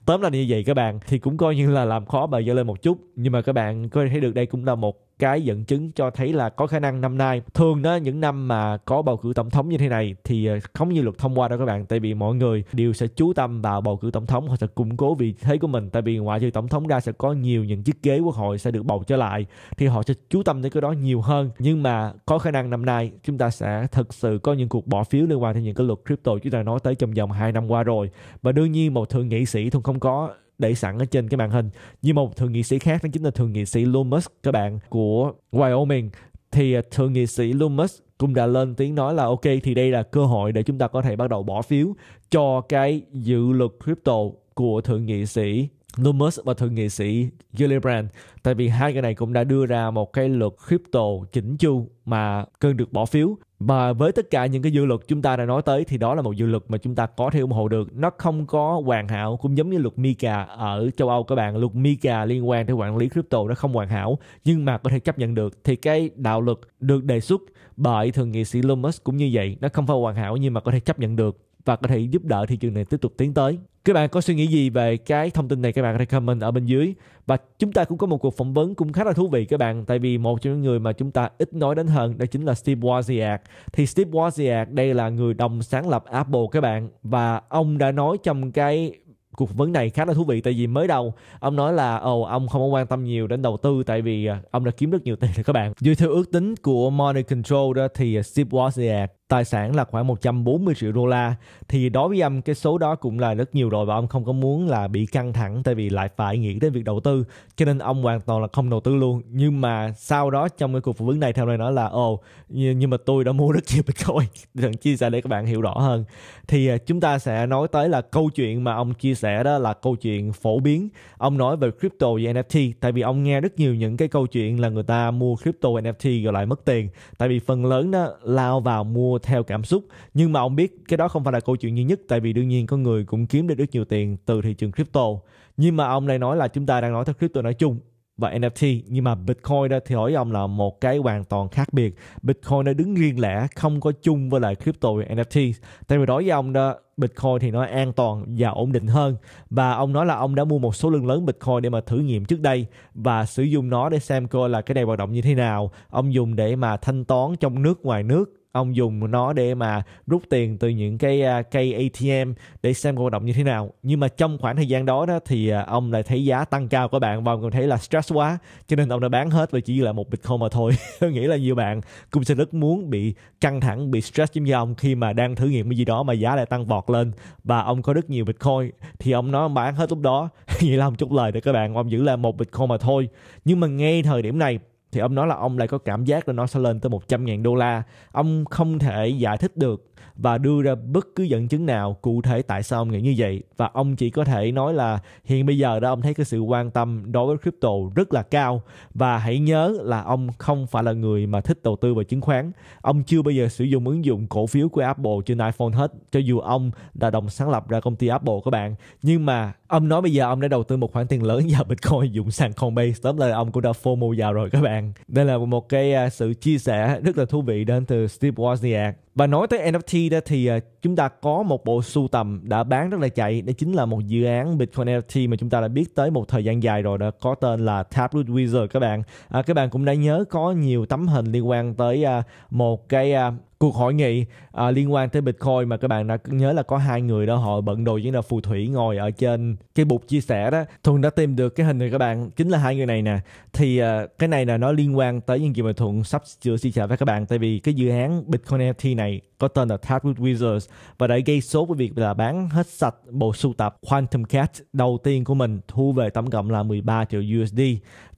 tóm là như vậy các bạn thì cũng coi như là làm khó bà dơ lên một chút nhưng mà các bạn có thể thấy được đây cũng là một cái dẫn chứng cho thấy là có khả năng năm nay thường đó những năm mà có bầu cử tổng thống như thế này thì ờ, không như luật thông qua đâu các bạn tại vì mọi người đều sẽ chú tâm vào bầu cử tổng thống họ sẽ củng cố vị thế của mình tại vì ngoại trừ tổng thống ra sẽ có nhiều những chiếc ghế quốc hội sẽ được bầu trở lại thì họ sẽ chú tâm đến cái đó nhiều hơn nhưng mà có khả năng năm nay chúng ta sẽ thực sự có những cuộc bỏ phiếu liên quan đến những cái luật crypto chúng ta nói tới trong vòng 2 năm qua rồi và đương nhiên một thượng nghị sĩ thường không có đẩy sẵn ở trên cái màn hình như một thượng nghị sĩ khác đó chính là thượng nghị sĩ Loomis các bạn của Wyoming thì à, thượng nghị sĩ Loomis cũng đã lên tiếng nói là ok thì đây là cơ hội để chúng ta có thể bắt đầu bỏ phiếu cho cái dự luật crypto của thượng nghị sĩ Lumos và thượng nghị sĩ Gillibrand tại vì hai người này cũng đã đưa ra một cái luật crypto chỉnh chu mà cần được bỏ phiếu và với tất cả những cái dự luật chúng ta đã nói tới thì đó là một dự luật mà chúng ta có thể ủng hộ được nó không có hoàn hảo cũng giống như luật MiCA ở châu Âu các bạn luật MiCA liên quan tới quản lý crypto nó không hoàn hảo nhưng mà có thể chấp nhận được thì cái đạo luật được đề xuất bởi thượng nghị sĩ Lumos cũng như vậy nó không phải hoàn hảo nhưng mà có thể chấp nhận được và có thể giúp đỡ thị trường này tiếp tục tiến tới các bạn có suy nghĩ gì về cái thông tin này các bạn hãy comment ở bên dưới và chúng ta cũng có một cuộc phỏng vấn cũng khá là thú vị các bạn tại vì một trong những người mà chúng ta ít nói đến hơn đó chính là Steve Wozniak thì Steve Wozniak đây là người đồng sáng lập Apple các bạn và ông đã nói trong cái cuộc phỏng vấn này khá là thú vị tại vì mới đầu ông nói là ồ oh, ông không có quan tâm nhiều đến đầu tư tại vì à, ông đã kiếm rất nhiều tiền rồi các bạn dựa theo ước tính của Money Control đó thì Steve Wozniak tài sản là khoảng 140 triệu đô la thì đối với ông cái số đó cũng là rất nhiều rồi và ông không có muốn là bị căng thẳng tại vì lại phải nghĩ đến việc đầu tư cho nên ông hoàn toàn là không đầu tư luôn nhưng mà sau đó trong cái cuộc phỏng vấn này theo lời nói là ồ nhưng mà tôi đã mua rất nhiều bitcoin (laughs) đừng chia sẻ để các bạn hiểu rõ hơn thì à, chúng ta sẽ nói tới là câu chuyện mà ông chia sẻ đó là câu chuyện phổ biến ông nói về crypto và NFT tại vì ông nghe rất nhiều những cái câu chuyện là người ta mua crypto NFT rồi lại mất tiền tại vì phần lớn đó lao vào mua mua theo cảm xúc nhưng mà ông biết cái đó không phải là câu chuyện duy nhất tại vì đương nhiên có người cũng kiếm được rất nhiều tiền từ thị trường crypto nhưng mà ông này nói là chúng ta đang nói theo crypto nói chung và NFT nhưng mà Bitcoin đó thì hỏi ông là một cái hoàn toàn khác biệt Bitcoin nó đứng riêng lẻ không có chung với lại crypto và NFT tại vì đối với ông đó Bitcoin thì nó an toàn và ổn định hơn và ông nói là ông đã mua một số lượng lớn Bitcoin để mà thử nghiệm trước đây và sử dụng nó để xem coi là cái này hoạt động như thế nào ông dùng để mà thanh toán trong nước ngoài nước ông dùng nó để mà rút tiền từ những cái uh, cây ATM để xem hoạt động như thế nào nhưng mà trong khoảng thời gian đó đó thì uh, ông lại thấy giá tăng cao của bạn và ông còn thấy là stress quá cho nên ông đã bán hết và chỉ là một bitcoin mà thôi (laughs) tôi nghĩ là nhiều bạn cũng sẽ rất muốn bị căng thẳng bị stress giống như ông khi mà đang thử nghiệm cái gì đó mà giá lại tăng vọt lên và ông có rất nhiều bitcoin thì ông nói ông bán hết lúc đó vậy (laughs) là ông chút lời để các bạn ông giữ là một bitcoin mà thôi nhưng mà ngay thời điểm này thì ông nói là ông lại có cảm giác là nó sẽ lên tới 100 ngàn đô la ông không thể giải thích được và đưa ra bất cứ dẫn chứng nào cụ thể tại sao ông nghĩ như vậy và ông chỉ có thể nói là hiện bây giờ đó ông thấy cái sự quan tâm đối với crypto rất là cao và hãy nhớ là ông không phải là người mà thích đầu tư vào chứng khoán ông chưa bao giờ sử dụng ứng dụng cổ phiếu của Apple trên iPhone hết cho dù ông đã đồng sáng lập ra công ty Apple các bạn nhưng mà ông nói bây giờ ông đã đầu tư một khoản tiền lớn vào Bitcoin (laughs) dùng sàn Coinbase tóm lại ông cũng đã FOMO vào rồi các bạn đây là một cái à, sự chia sẻ rất là thú vị đến từ Steve Wozniak và nói tới NFT đó thì à, chúng ta có một bộ sưu tầm đã bán rất là chạy đó chính là một dự án Bitcoin NFT mà chúng ta đã biết tới một thời gian dài rồi đó có tên là Taproot Wizard các bạn à, các bạn cũng đã nhớ có nhiều tấm hình liên quan tới à, một cái à, cuộc hội nghị à, liên quan tới Bitcoin mà các bạn đã nhớ là có hai người đó họ bận đồ với là phù thủy ngồi ở trên cái bục chia sẻ đó Thuận đã tìm được cái hình này các bạn chính là hai người này nè thì à, cái này là nó liên quan tới những gì mà Thuận sắp chữa chia sẻ với các bạn tại vì cái dự án Bitcoin NFT này có tên là Task Wizards và đã gây số với việc là bán hết sạch bộ sưu tập Quantum Cat đầu tiên của mình thu về tổng cộng là 13 triệu USD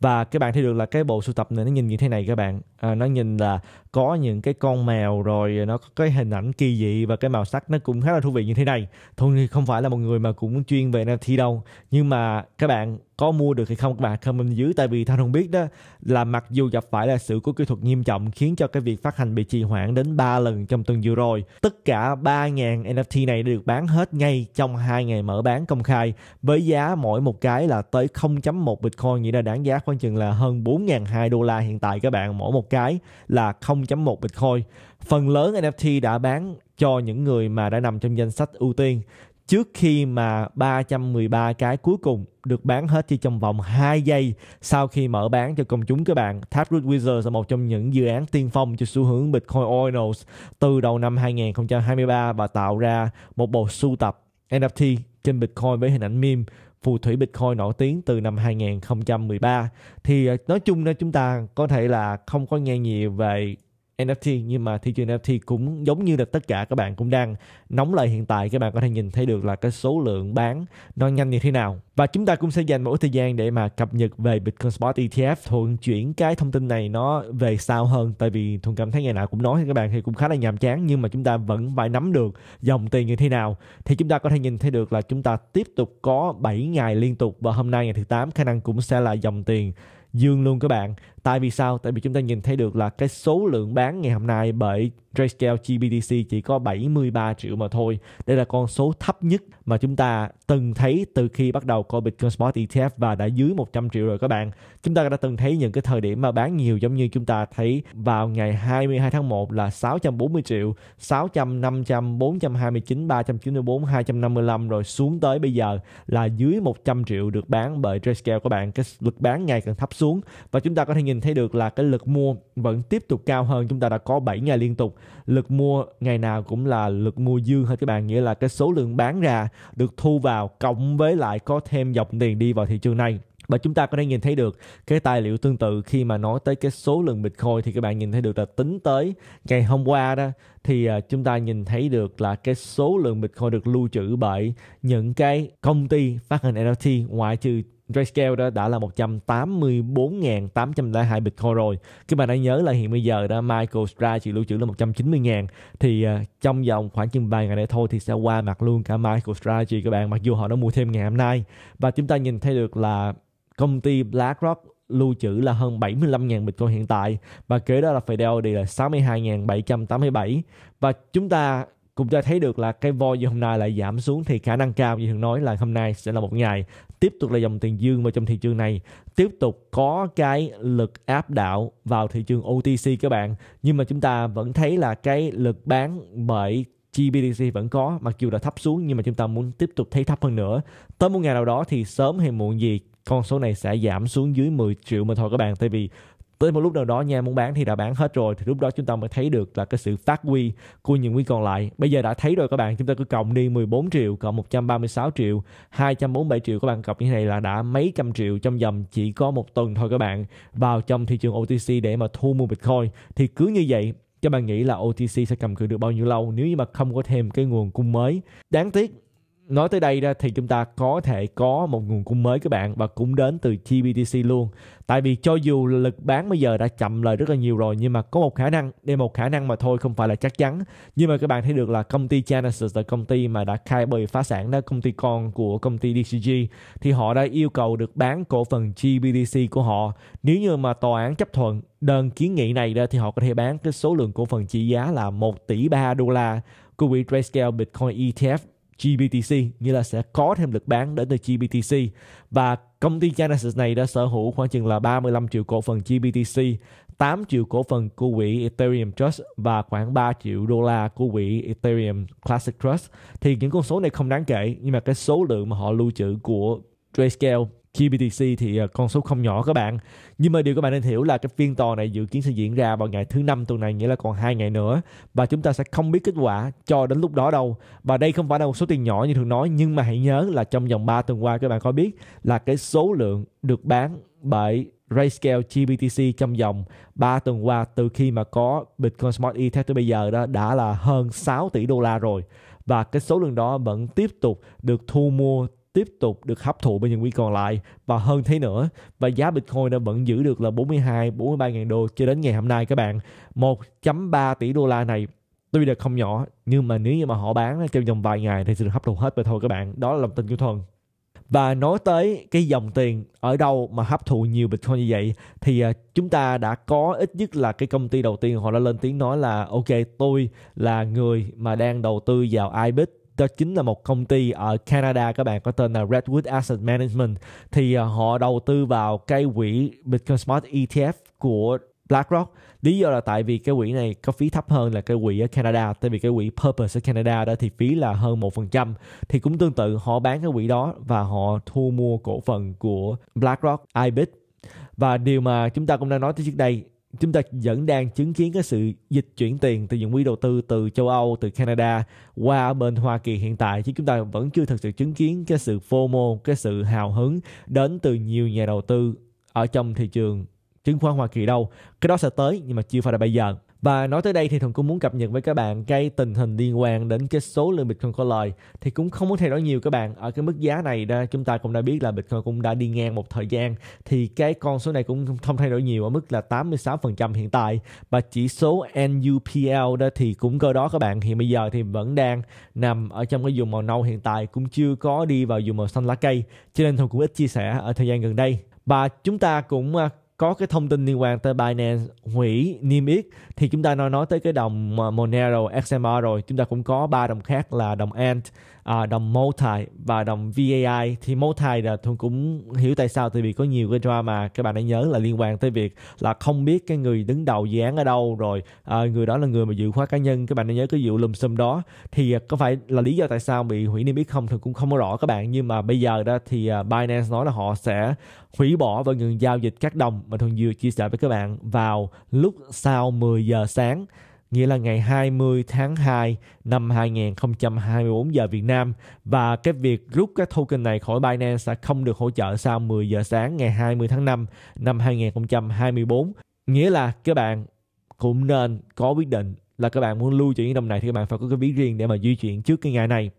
và các bạn thấy được là cái bộ sưu tập này nó nhìn như thế này các bạn à, nó nhìn là có những cái con mèo rồi nó có cái hình ảnh kỳ dị và cái màu sắc nó cũng khá là thú vị như thế này thôi thì không phải là một người mà cũng chuyên về NFT đâu nhưng mà các bạn có mua được hay không các bạn comment dưới tại vì tao không biết đó là mặc dù gặp phải là sự cố kỹ thuật nghiêm trọng khiến cho cái việc phát hành bị trì hoãn đến 3 lần trong tuần vừa rồi tất cả 3.000 NFT này được bán hết ngay trong hai ngày mở bán công khai với giá mỗi một cái là tới 0.1 Bitcoin nghĩa là đáng giá khoảng chừng là hơn 4.200 đô la hiện tại các bạn mỗi một cái là 0.1 Bitcoin. Phần lớn NFT đã bán cho những người mà đã nằm trong danh sách ưu tiên trước khi mà 313 cái cuối cùng được bán hết chỉ trong vòng 2 giây sau khi mở bán cho công chúng các bạn. Taproot Wizards là một trong những dự án tiên phong cho xu hướng Bitcoin Ordinals từ đầu năm 2023 và tạo ra một bộ sưu tập NFT trên Bitcoin với hình ảnh meme phù thủy Bitcoin nổi tiếng từ năm 2013 thì ờ, nói chung là chúng ta có thể là không có nghe nhiều về NFT nhưng mà thị trường NFT cũng giống như là tất cả các bạn cũng đang nóng lại hiện tại các bạn có thể nhìn thấy được là cái số lượng bán nó nhanh như thế nào và chúng ta cũng sẽ dành một thời gian để mà cập nhật về Bitcoin Spot ETF thuận chuyển cái thông tin này nó về sao hơn tại vì thuận cảm thấy ngày nào cũng nói thì các bạn thì cũng khá là nhàm chán nhưng mà chúng ta vẫn phải nắm được dòng tiền như thế nào thì chúng ta có thể nhìn thấy được là chúng ta tiếp tục có 7 ngày liên tục và hôm nay ngày thứ 8 khả năng cũng sẽ là dòng tiền dương luôn các bạn Tại vì sao? Tại vì chúng ta nhìn thấy được là cái số lượng bán ngày hôm nay bởi Grayscale GBTC chỉ có 73 triệu mà thôi. Đây là con số thấp nhất mà chúng ta từng thấy từ khi bắt đầu có Bitcoin Spot ETF và đã dưới 100 triệu rồi các bạn. Chúng ta đã từng thấy những cái thời điểm mà bán nhiều giống như chúng ta thấy vào ngày 22 tháng 1 là 640 triệu, 600, 500, 429, 394, 255 rồi xuống tới bây giờ là dưới 100 triệu được bán bởi Grayscale các bạn. Cái lực bán ngày càng thấp xuống và chúng ta có thể nhìn nhìn thấy được là cái lực mua vẫn tiếp tục cao hơn chúng ta đã có 7 ngày liên tục lực mua ngày nào cũng là lực mua dương hết các bạn nghĩa là cái số lượng bán ra được thu vào cộng với lại có thêm dòng tiền đi vào thị trường này và chúng ta có thể nhìn thấy được cái tài liệu tương tự khi mà nói tới cái số lượng Bitcoin thì các bạn nhìn thấy được là tính tới ngày hôm qua đó thì à, chúng ta nhìn thấy được là cái số lượng Bitcoin được lưu trữ bởi những cái công ty phát hành NFT ngoại trừ Grayscale đó đã là 184.802 Bitcoin rồi. Các bạn đã nhớ là hiện bây giờ đó Michael Stra chỉ lưu trữ là 190.000 thì uh, trong vòng khoảng chừng 3 ngày nữa thôi thì sẽ qua mặt luôn cả Michael Stra chỉ các bạn mặc dù họ đã mua thêm ngày hôm nay. Và chúng ta nhìn thấy được là công ty BlackRock lưu trữ là hơn 75.000 Bitcoin hiện tại và kế đó là Fidelity là 62.787 và chúng ta cũng cho thấy được là cái volume hôm nay lại giảm xuống thì khả năng cao như thường nói là hôm nay sẽ là một ngày tiếp tục là dòng tiền dương vào trong thị trường này tiếp tục có cái lực áp đảo vào thị trường OTC các bạn nhưng mà chúng ta vẫn thấy là cái lực bán bởi GBDC vẫn có mặc dù đã thấp xuống nhưng mà chúng ta muốn tiếp tục thấy thấp hơn nữa tới một ngày nào đó thì sớm hay muộn gì con số này sẽ giảm xuống dưới 10 triệu mà thôi các bạn tại vì tới một lúc nào đó nha muốn bán thì đã bán hết rồi thì lúc đó chúng ta mới thấy được là cái sự phát huy của những quý còn lại bây giờ đã thấy rồi các bạn chúng ta cứ cộng đi 14 triệu cộng 136 triệu 247 triệu các bạn cộng như thế này là đã mấy trăm triệu trong vòng chỉ có một tuần thôi các bạn vào trong thị trường OTC để mà thu mua Bitcoin thì cứ như vậy các bạn nghĩ là OTC sẽ cầm cự được bao nhiêu lâu nếu như mà không có thêm cái nguồn cung mới đáng tiếc nói tới đây ra thì chúng ta có thể có một nguồn cung mới các bạn và cũng đến từ GBTC luôn. Tại vì cho dù lực bán bây giờ đã chậm lời rất là nhiều rồi nhưng mà có một khả năng, đây một khả năng mà thôi không phải là chắc chắn. Nhưng mà các bạn thấy được là công ty Genesis là công ty mà đã khai bày phá sản đó, công ty con của công ty DCG thì họ đã yêu cầu được bán cổ phần GBTC của họ. Nếu như mà tòa án chấp thuận đơn kiến nghị này đó thì họ có thể bán cái số lượng cổ phần trị giá là 1 tỷ 3 đô la của quỹ Grayscale Bitcoin ETF GBTC như là sẽ có thêm lực bán đến từ GBTC và công ty Genesis này đã sở hữu khoảng chừng là 35 triệu cổ phần GBTC 8 triệu cổ phần của quỹ Ethereum Trust và khoảng 3 triệu đô la của quỹ Ethereum Classic Trust thì những con số này không đáng kể nhưng mà cái số lượng mà họ lưu trữ của Trayscale GBTC thì ờ, con số không nhỏ các bạn. Nhưng mà điều các bạn nên hiểu là cái phiên tòa này dự kiến sẽ diễn ra vào ngày thứ năm tuần này nghĩa là còn hai ngày nữa và chúng ta sẽ không biết kết quả cho đến lúc đó đâu. Và đây không phải là một số tiền nhỏ như thường nói nhưng mà hãy nhớ là trong vòng 3 tuần qua các bạn có biết là cái số lượng được bán bởi Rayscale GBTC trong vòng 3 tuần qua từ khi mà có Bitcoin Smart Ether tới bây giờ đó đã là hơn 6 tỷ đô la rồi và cái số lượng đó vẫn tiếp tục được thu mua tiếp tục được hấp thụ bởi những quỹ còn lại và hơn thế nữa và giá Bitcoin đã vẫn giữ được là 42 43 ngàn đô cho đến ngày hôm nay các bạn 1.3 tỷ đô la này tuy là không nhỏ nhưng mà nếu như mà họ bán trong vòng vài ngày thì sẽ được hấp thụ hết vậy thôi các bạn đó là lòng tin của thuần và nói tới cái dòng tiền ở đâu mà hấp thụ nhiều Bitcoin như vậy thì à, chúng ta đã có ít nhất là cái công ty đầu tiên họ đã lên tiếng nói là ok tôi là người mà đang đầu tư vào iBit đó chính là một công ty ở Canada các bạn có tên là Redwood Asset Management thì à, họ đầu tư vào cái quỹ Bitcoin Smart ETF của BlackRock lý do là tại vì cái quỹ này có phí thấp hơn là cái quỹ ở Canada tại vì cái quỹ Purpose ở Canada đó thì phí là hơn 1% thì cũng tương tự họ bán cái quỹ đó và họ thu mua cổ phần của BlackRock IBIT và điều mà chúng ta cũng đã nói tới trước đây chúng ta vẫn đang chứng kiến cái sự dịch chuyển tiền từ những quỹ đầu tư từ châu Âu, từ Canada qua bên Hoa Kỳ hiện tại chứ chúng ta vẫn chưa thực sự chứng kiến cái sự FOMO, cái sự hào hứng đến từ nhiều nhà đầu tư ở trong thị trường chứng khoán Hoa Kỳ đâu. Cái đó sẽ tới nhưng mà chưa phải là bây giờ. Và nói tới đây thì Thần cũng muốn cập nhật với các bạn cái tình hình liên quan đến cái số lượng Bitcoin có lời thì cũng không muốn thay đổi nhiều các bạn. Ở cái mức giá này đó chúng ta cũng đã biết là Bitcoin cũng đã đi ngang một thời gian thì cái con số này cũng không thay đổi nhiều ở mức là 86% hiện tại và chỉ số NUPL đó thì cũng cơ đó các bạn hiện bây giờ thì vẫn đang nằm ở trong cái vùng màu nâu hiện tại cũng chưa có đi vào vùng màu xanh lá cây cho nên Thần cũng ít chia sẻ ở thời gian gần đây và chúng ta cũng à, có cái thông tin liên quan tới Binance hủy niêm yết thì chúng ta nói nói tới cái đồng ờ, Monero XMR rồi chúng ta cũng có ba đồng khác là đồng Ant à, đồng multi và đồng VAI thì multi là tôi cũng hiểu tại sao tại vì có nhiều cái drama các bạn đã nhớ là liên quan tới việc là không biết cái người đứng đầu dự án ở đâu rồi à, người đó là người mà dự khóa cá nhân các bạn đã nhớ cái vụ lùm xùm đó thì à, có phải là lý do tại sao bị hủy niêm yết không thì cũng không có rõ các bạn nhưng mà bây giờ đó thì à, Binance nói là họ sẽ hủy bỏ và ngừng giao dịch các đồng mà thường vừa chia sẻ với các bạn vào lúc sau 10 giờ sáng nghĩa là ngày 20 tháng 2 năm 2024 giờ Việt Nam và cái việc rút các token này khỏi Binance sẽ không được hỗ trợ sau 10 giờ sáng ngày 20 tháng 5 năm 2024. Nghĩa là các bạn cũng nên có quyết định là các bạn muốn lưu trữ những đồng này thì các bạn phải có cái ví riêng để mà di chuyển trước cái ngày này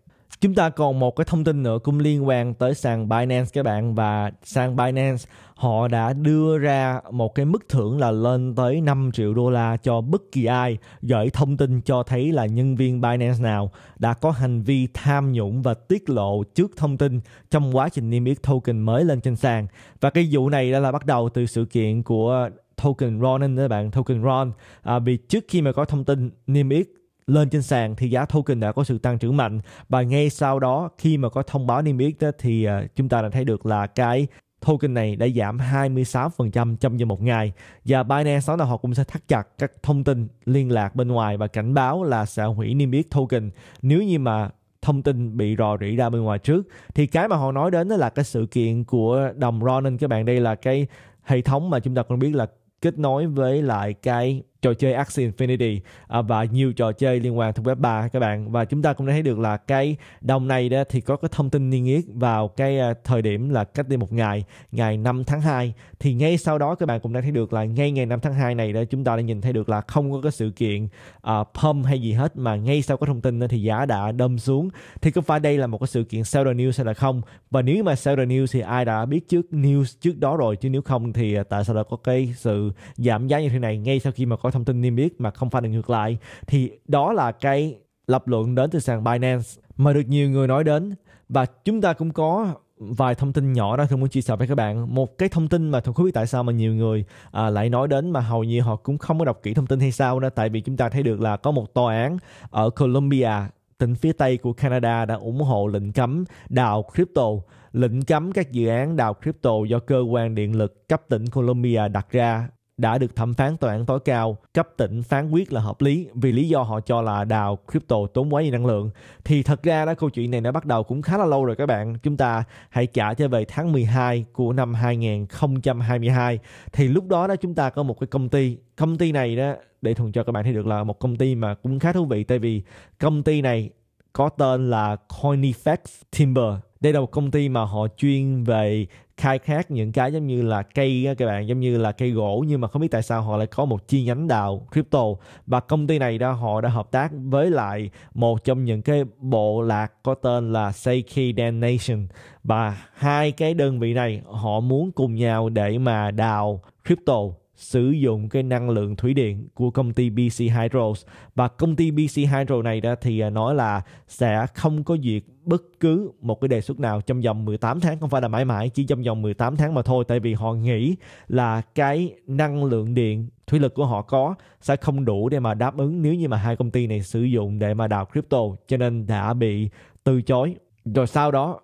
chúng ta còn một cái thông tin nữa cũng liên quan tới sàn Binance các bạn và sàn Binance họ đã đưa ra một cái mức thưởng là lên tới 5 triệu đô la cho bất kỳ ai gửi thông tin cho thấy là nhân viên Binance nào đã có hành vi tham nhũng và tiết lộ trước thông tin trong quá trình niêm yết token mới lên trên sàn. Và cái vụ này đã là bắt đầu từ sự kiện của token Ronin các bạn, token Ron. À, vì trước khi mà có thông tin niêm yết lên trên sàn thì giá token đã có sự tăng trưởng mạnh và ngay sau đó khi mà có thông báo niêm yết đó, thì à, chúng ta đã thấy được là cái token này đã giảm 26% trong vòng một ngày và Binance sau đó họ cũng sẽ thắt chặt các thông tin liên lạc bên ngoài và cảnh báo là sẽ hủy niêm yết token nếu như mà thông tin bị rò rỉ ra bên ngoài trước thì cái mà họ nói đến đó là cái sự kiện của đồng Ronin các bạn đây là cái hệ thống mà chúng ta cũng biết là kết nối với lại cái trò chơi Axie Infinity à, và nhiều trò chơi liên quan thuộc web 3 các bạn và chúng ta cũng đã thấy được là cái đồng này đó thì có cái thông tin niêm yết vào cái à, thời điểm là cách đây một ngày ngày 5 tháng 2 thì ngay sau đó các bạn cũng đã thấy được là ngay ngày 5 tháng 2 này đó chúng ta đã nhìn thấy được là không có cái sự kiện uh, pump hay gì hết mà ngay sau cái thông tin đó thì giá đã đâm xuống thì có phải đây là một cái sự kiện sell the news hay là không và nếu mà sell the news thì ai đã biết trước news trước đó rồi chứ nếu không thì à, tại sao lại có cái sự giảm giá như thế này ngay sau khi mà có có thông tin niêm yết mà không phải được ngược lại thì đó là cái lập luận đến từ sàn Binance mà được nhiều người nói đến và chúng ta cũng có vài thông tin nhỏ đó tôi muốn chia sẻ với các bạn một cái thông tin mà tôi không biết tại sao mà nhiều người à, lại nói đến mà hầu như họ cũng không có đọc kỹ thông tin hay sao đó tại vì chúng ta thấy được là có một tòa án ở Colombia tỉnh phía tây của Canada đã ủng hộ lệnh cấm đào crypto lệnh cấm các dự án đào crypto do cơ quan điện lực cấp tỉnh Colombia đặt ra đã được thẩm phán tòa án tối cao cấp tỉnh phán quyết là hợp lý vì lý do họ cho là đào crypto tốn quá nhiều năng lượng. Thì thật ra đó câu chuyện này đã bắt đầu cũng khá là lâu rồi các bạn. Chúng ta hãy trả trở về tháng 12 của năm 2022. Thì lúc đó đó chúng ta có một cái công ty. Công ty này đó để thuần cho các bạn thấy được là một công ty mà cũng khá thú vị tại vì công ty này có tên là Coinifex Timber đây là một công ty mà họ chuyên về khai thác những cái giống như là cây các bạn giống như là cây gỗ nhưng mà không biết tại sao họ lại có một chi nhánh đào crypto và công ty này đó họ đã hợp tác với lại một trong những cái bộ lạc có tên là Seikiden Nation và hai cái đơn vị này họ muốn cùng nhau để mà đào crypto sử dụng cái năng lượng thủy điện của công ty BC Hydro và công ty BC Hydro này đó thì à, nói là sẽ không có duyệt bất cứ một cái đề xuất nào trong vòng 18 tháng không phải là mãi mãi chỉ trong vòng 18 tháng mà thôi tại vì họ nghĩ là cái năng lượng điện thủy lực của họ có sẽ không đủ để mà đáp ứng nếu như mà hai công ty này sử dụng để mà đào crypto cho nên đã bị từ chối rồi sau đó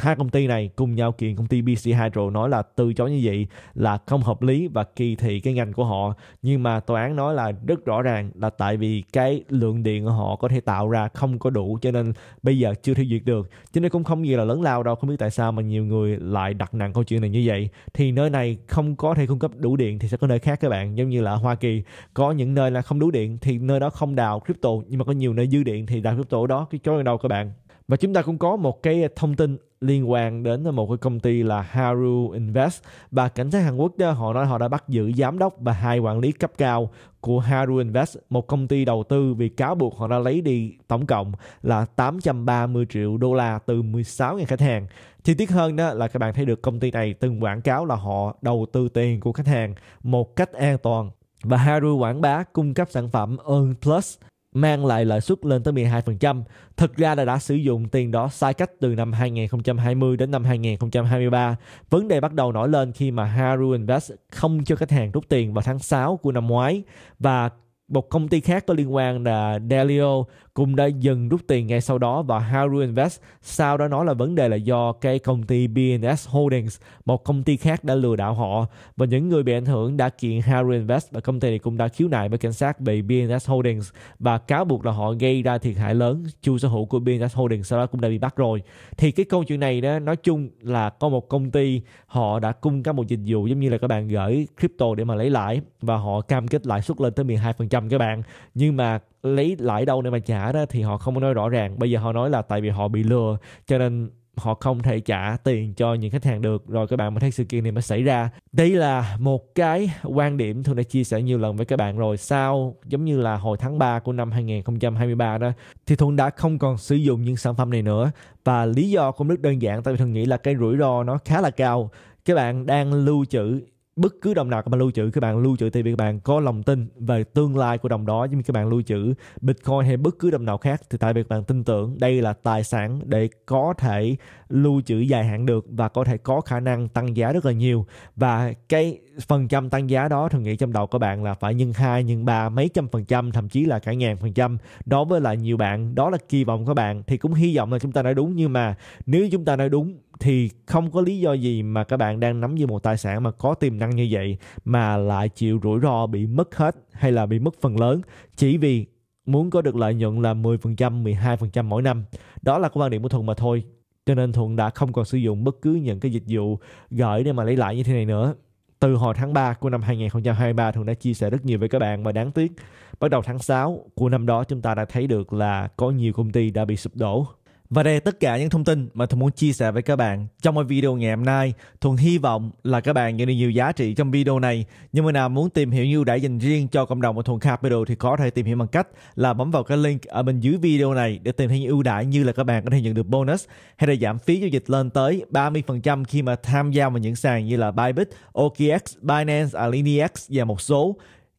hai công ty này cùng nhau kiện công ty BC Hydro nói là từ chối như vậy là không hợp lý và kỳ thị cái ngành của họ nhưng mà tòa án nói là rất rõ ràng là tại vì cái lượng điện của họ có thể tạo ra không có đủ cho nên bây giờ chưa thể duyệt được cho nên cũng không gì là lớn lao đâu không biết tại sao mà nhiều người lại đặt nặng câu chuyện này như vậy thì nơi này không có thể cung cấp đủ điện thì sẽ có nơi khác các bạn giống như là Hoa Kỳ có những nơi là không đủ điện thì nơi đó không đào crypto nhưng mà có nhiều nơi dư điện thì đào crypto đó cái chỗ đâu các bạn và chúng ta cũng có một cái thông tin liên quan đến một cái công ty là Haru Invest và cảnh sát Hàn Quốc đó, họ nói họ đã bắt giữ giám đốc và hai quản lý cấp cao của Haru Invest, một công ty đầu tư vì cáo buộc họ đã lấy đi tổng cộng là 830 triệu đô la từ 16.000 khách hàng. Chi tiết hơn đó là các bạn thấy được công ty này từng quảng cáo là họ đầu tư tiền của khách hàng một cách an toàn và Haru quảng bá cung cấp sản phẩm Earn Plus mang lại lợi suất lên tới 12%. Thực ra là đã sử dụng tiền đó sai cách từ năm 2020 đến năm 2023. Vấn đề bắt đầu nổi lên khi mà Haru Invest không cho khách hàng rút tiền vào tháng 6 của năm ngoái và một công ty khác có liên quan là Delio cũng đã dừng rút tiền ngay sau đó và Haru Invest sau đó nói là vấn đề là do cái công ty BNS Holdings một công ty khác đã lừa đảo họ và những người bị ảnh hưởng đã kiện Haru Invest và công ty này cũng đã khiếu nại với cảnh sát bị BNS Holdings và cáo buộc là họ gây ra thiệt hại lớn chủ sở hữu của BNS Holdings sau đó cũng đã bị bắt rồi thì cái câu chuyện này đó nói chung là có một công ty họ đã cung cấp một dịch vụ giống như là các bạn gửi crypto để mà lấy lãi và họ cam kết lãi suất lên tới 12% cầm cái bạn nhưng mà lấy lãi đâu để mà trả đó thì họ không nói rõ ràng bây giờ họ nói là tại vì họ bị lừa cho nên họ không thể trả tiền cho những khách hàng được rồi các bạn mới thấy sự kiện này mới xảy ra đây là một cái quan điểm tôi đã chia sẻ nhiều lần với các bạn rồi sau giống như là hồi tháng 3 của năm 2023 đó thì Thuận đã không còn sử dụng những sản phẩm này nữa và lý do cũng rất đơn giản tại vì Thuận nghĩ là cái rủi ro nó khá là cao các bạn đang lưu trữ bất cứ đồng nào các bạn lưu trữ các bạn lưu trữ thì các bạn có lòng tin về tương lai của đồng đó giống như các bạn lưu trữ bitcoin hay bất cứ đồng nào khác thì tại vì các bạn tin tưởng đây là tài sản để có thể lưu trữ dài hạn được và có thể có khả năng tăng giá rất là nhiều và cái phần trăm tăng giá đó thường nghĩ trong đầu các bạn là phải nhân hai, nhân ba, mấy trăm phần trăm thậm chí là cả ngàn phần trăm đó với lại nhiều bạn đó là kỳ vọng của bạn thì cũng hy vọng là chúng ta nói đúng nhưng mà nếu chúng ta nói đúng thì không có lý do gì mà các bạn đang nắm giữ một tài sản mà có tiềm năng như vậy mà lại chịu rủi ro bị mất hết hay là bị mất phần lớn chỉ vì muốn có được lợi nhuận là 10%, 12% mỗi năm. Đó là quan điểm của Thuận mà thôi. Cho nên Thuận đã không còn sử dụng bất cứ những cái dịch vụ gửi để mà lấy lại như thế này nữa. Từ hồi tháng 3 của năm 2023 Thuận đã chia sẻ rất nhiều với các bạn và đáng tiếc bắt đầu tháng 6 của năm đó chúng ta đã thấy được là có nhiều công ty đã bị sụp đổ và đây là tất cả những thông tin mà Thuần muốn chia sẻ với các bạn trong video ngày hôm nay. Thuần hy vọng là các bạn nhận được nhiều giá trị trong video này. Nhưng mà nào muốn tìm hiểu ưu đãi dành riêng cho cộng đồng của Thuần Capital thì có thể tìm hiểu bằng cách là bấm vào cái link ở bên dưới video này để tìm thấy những ưu đãi như là các bạn có thể nhận được bonus hay là giảm phí giao dịch lên tới 30% khi mà tham gia vào những sàn như là Bybit, OKX, Binance, Alinex và một số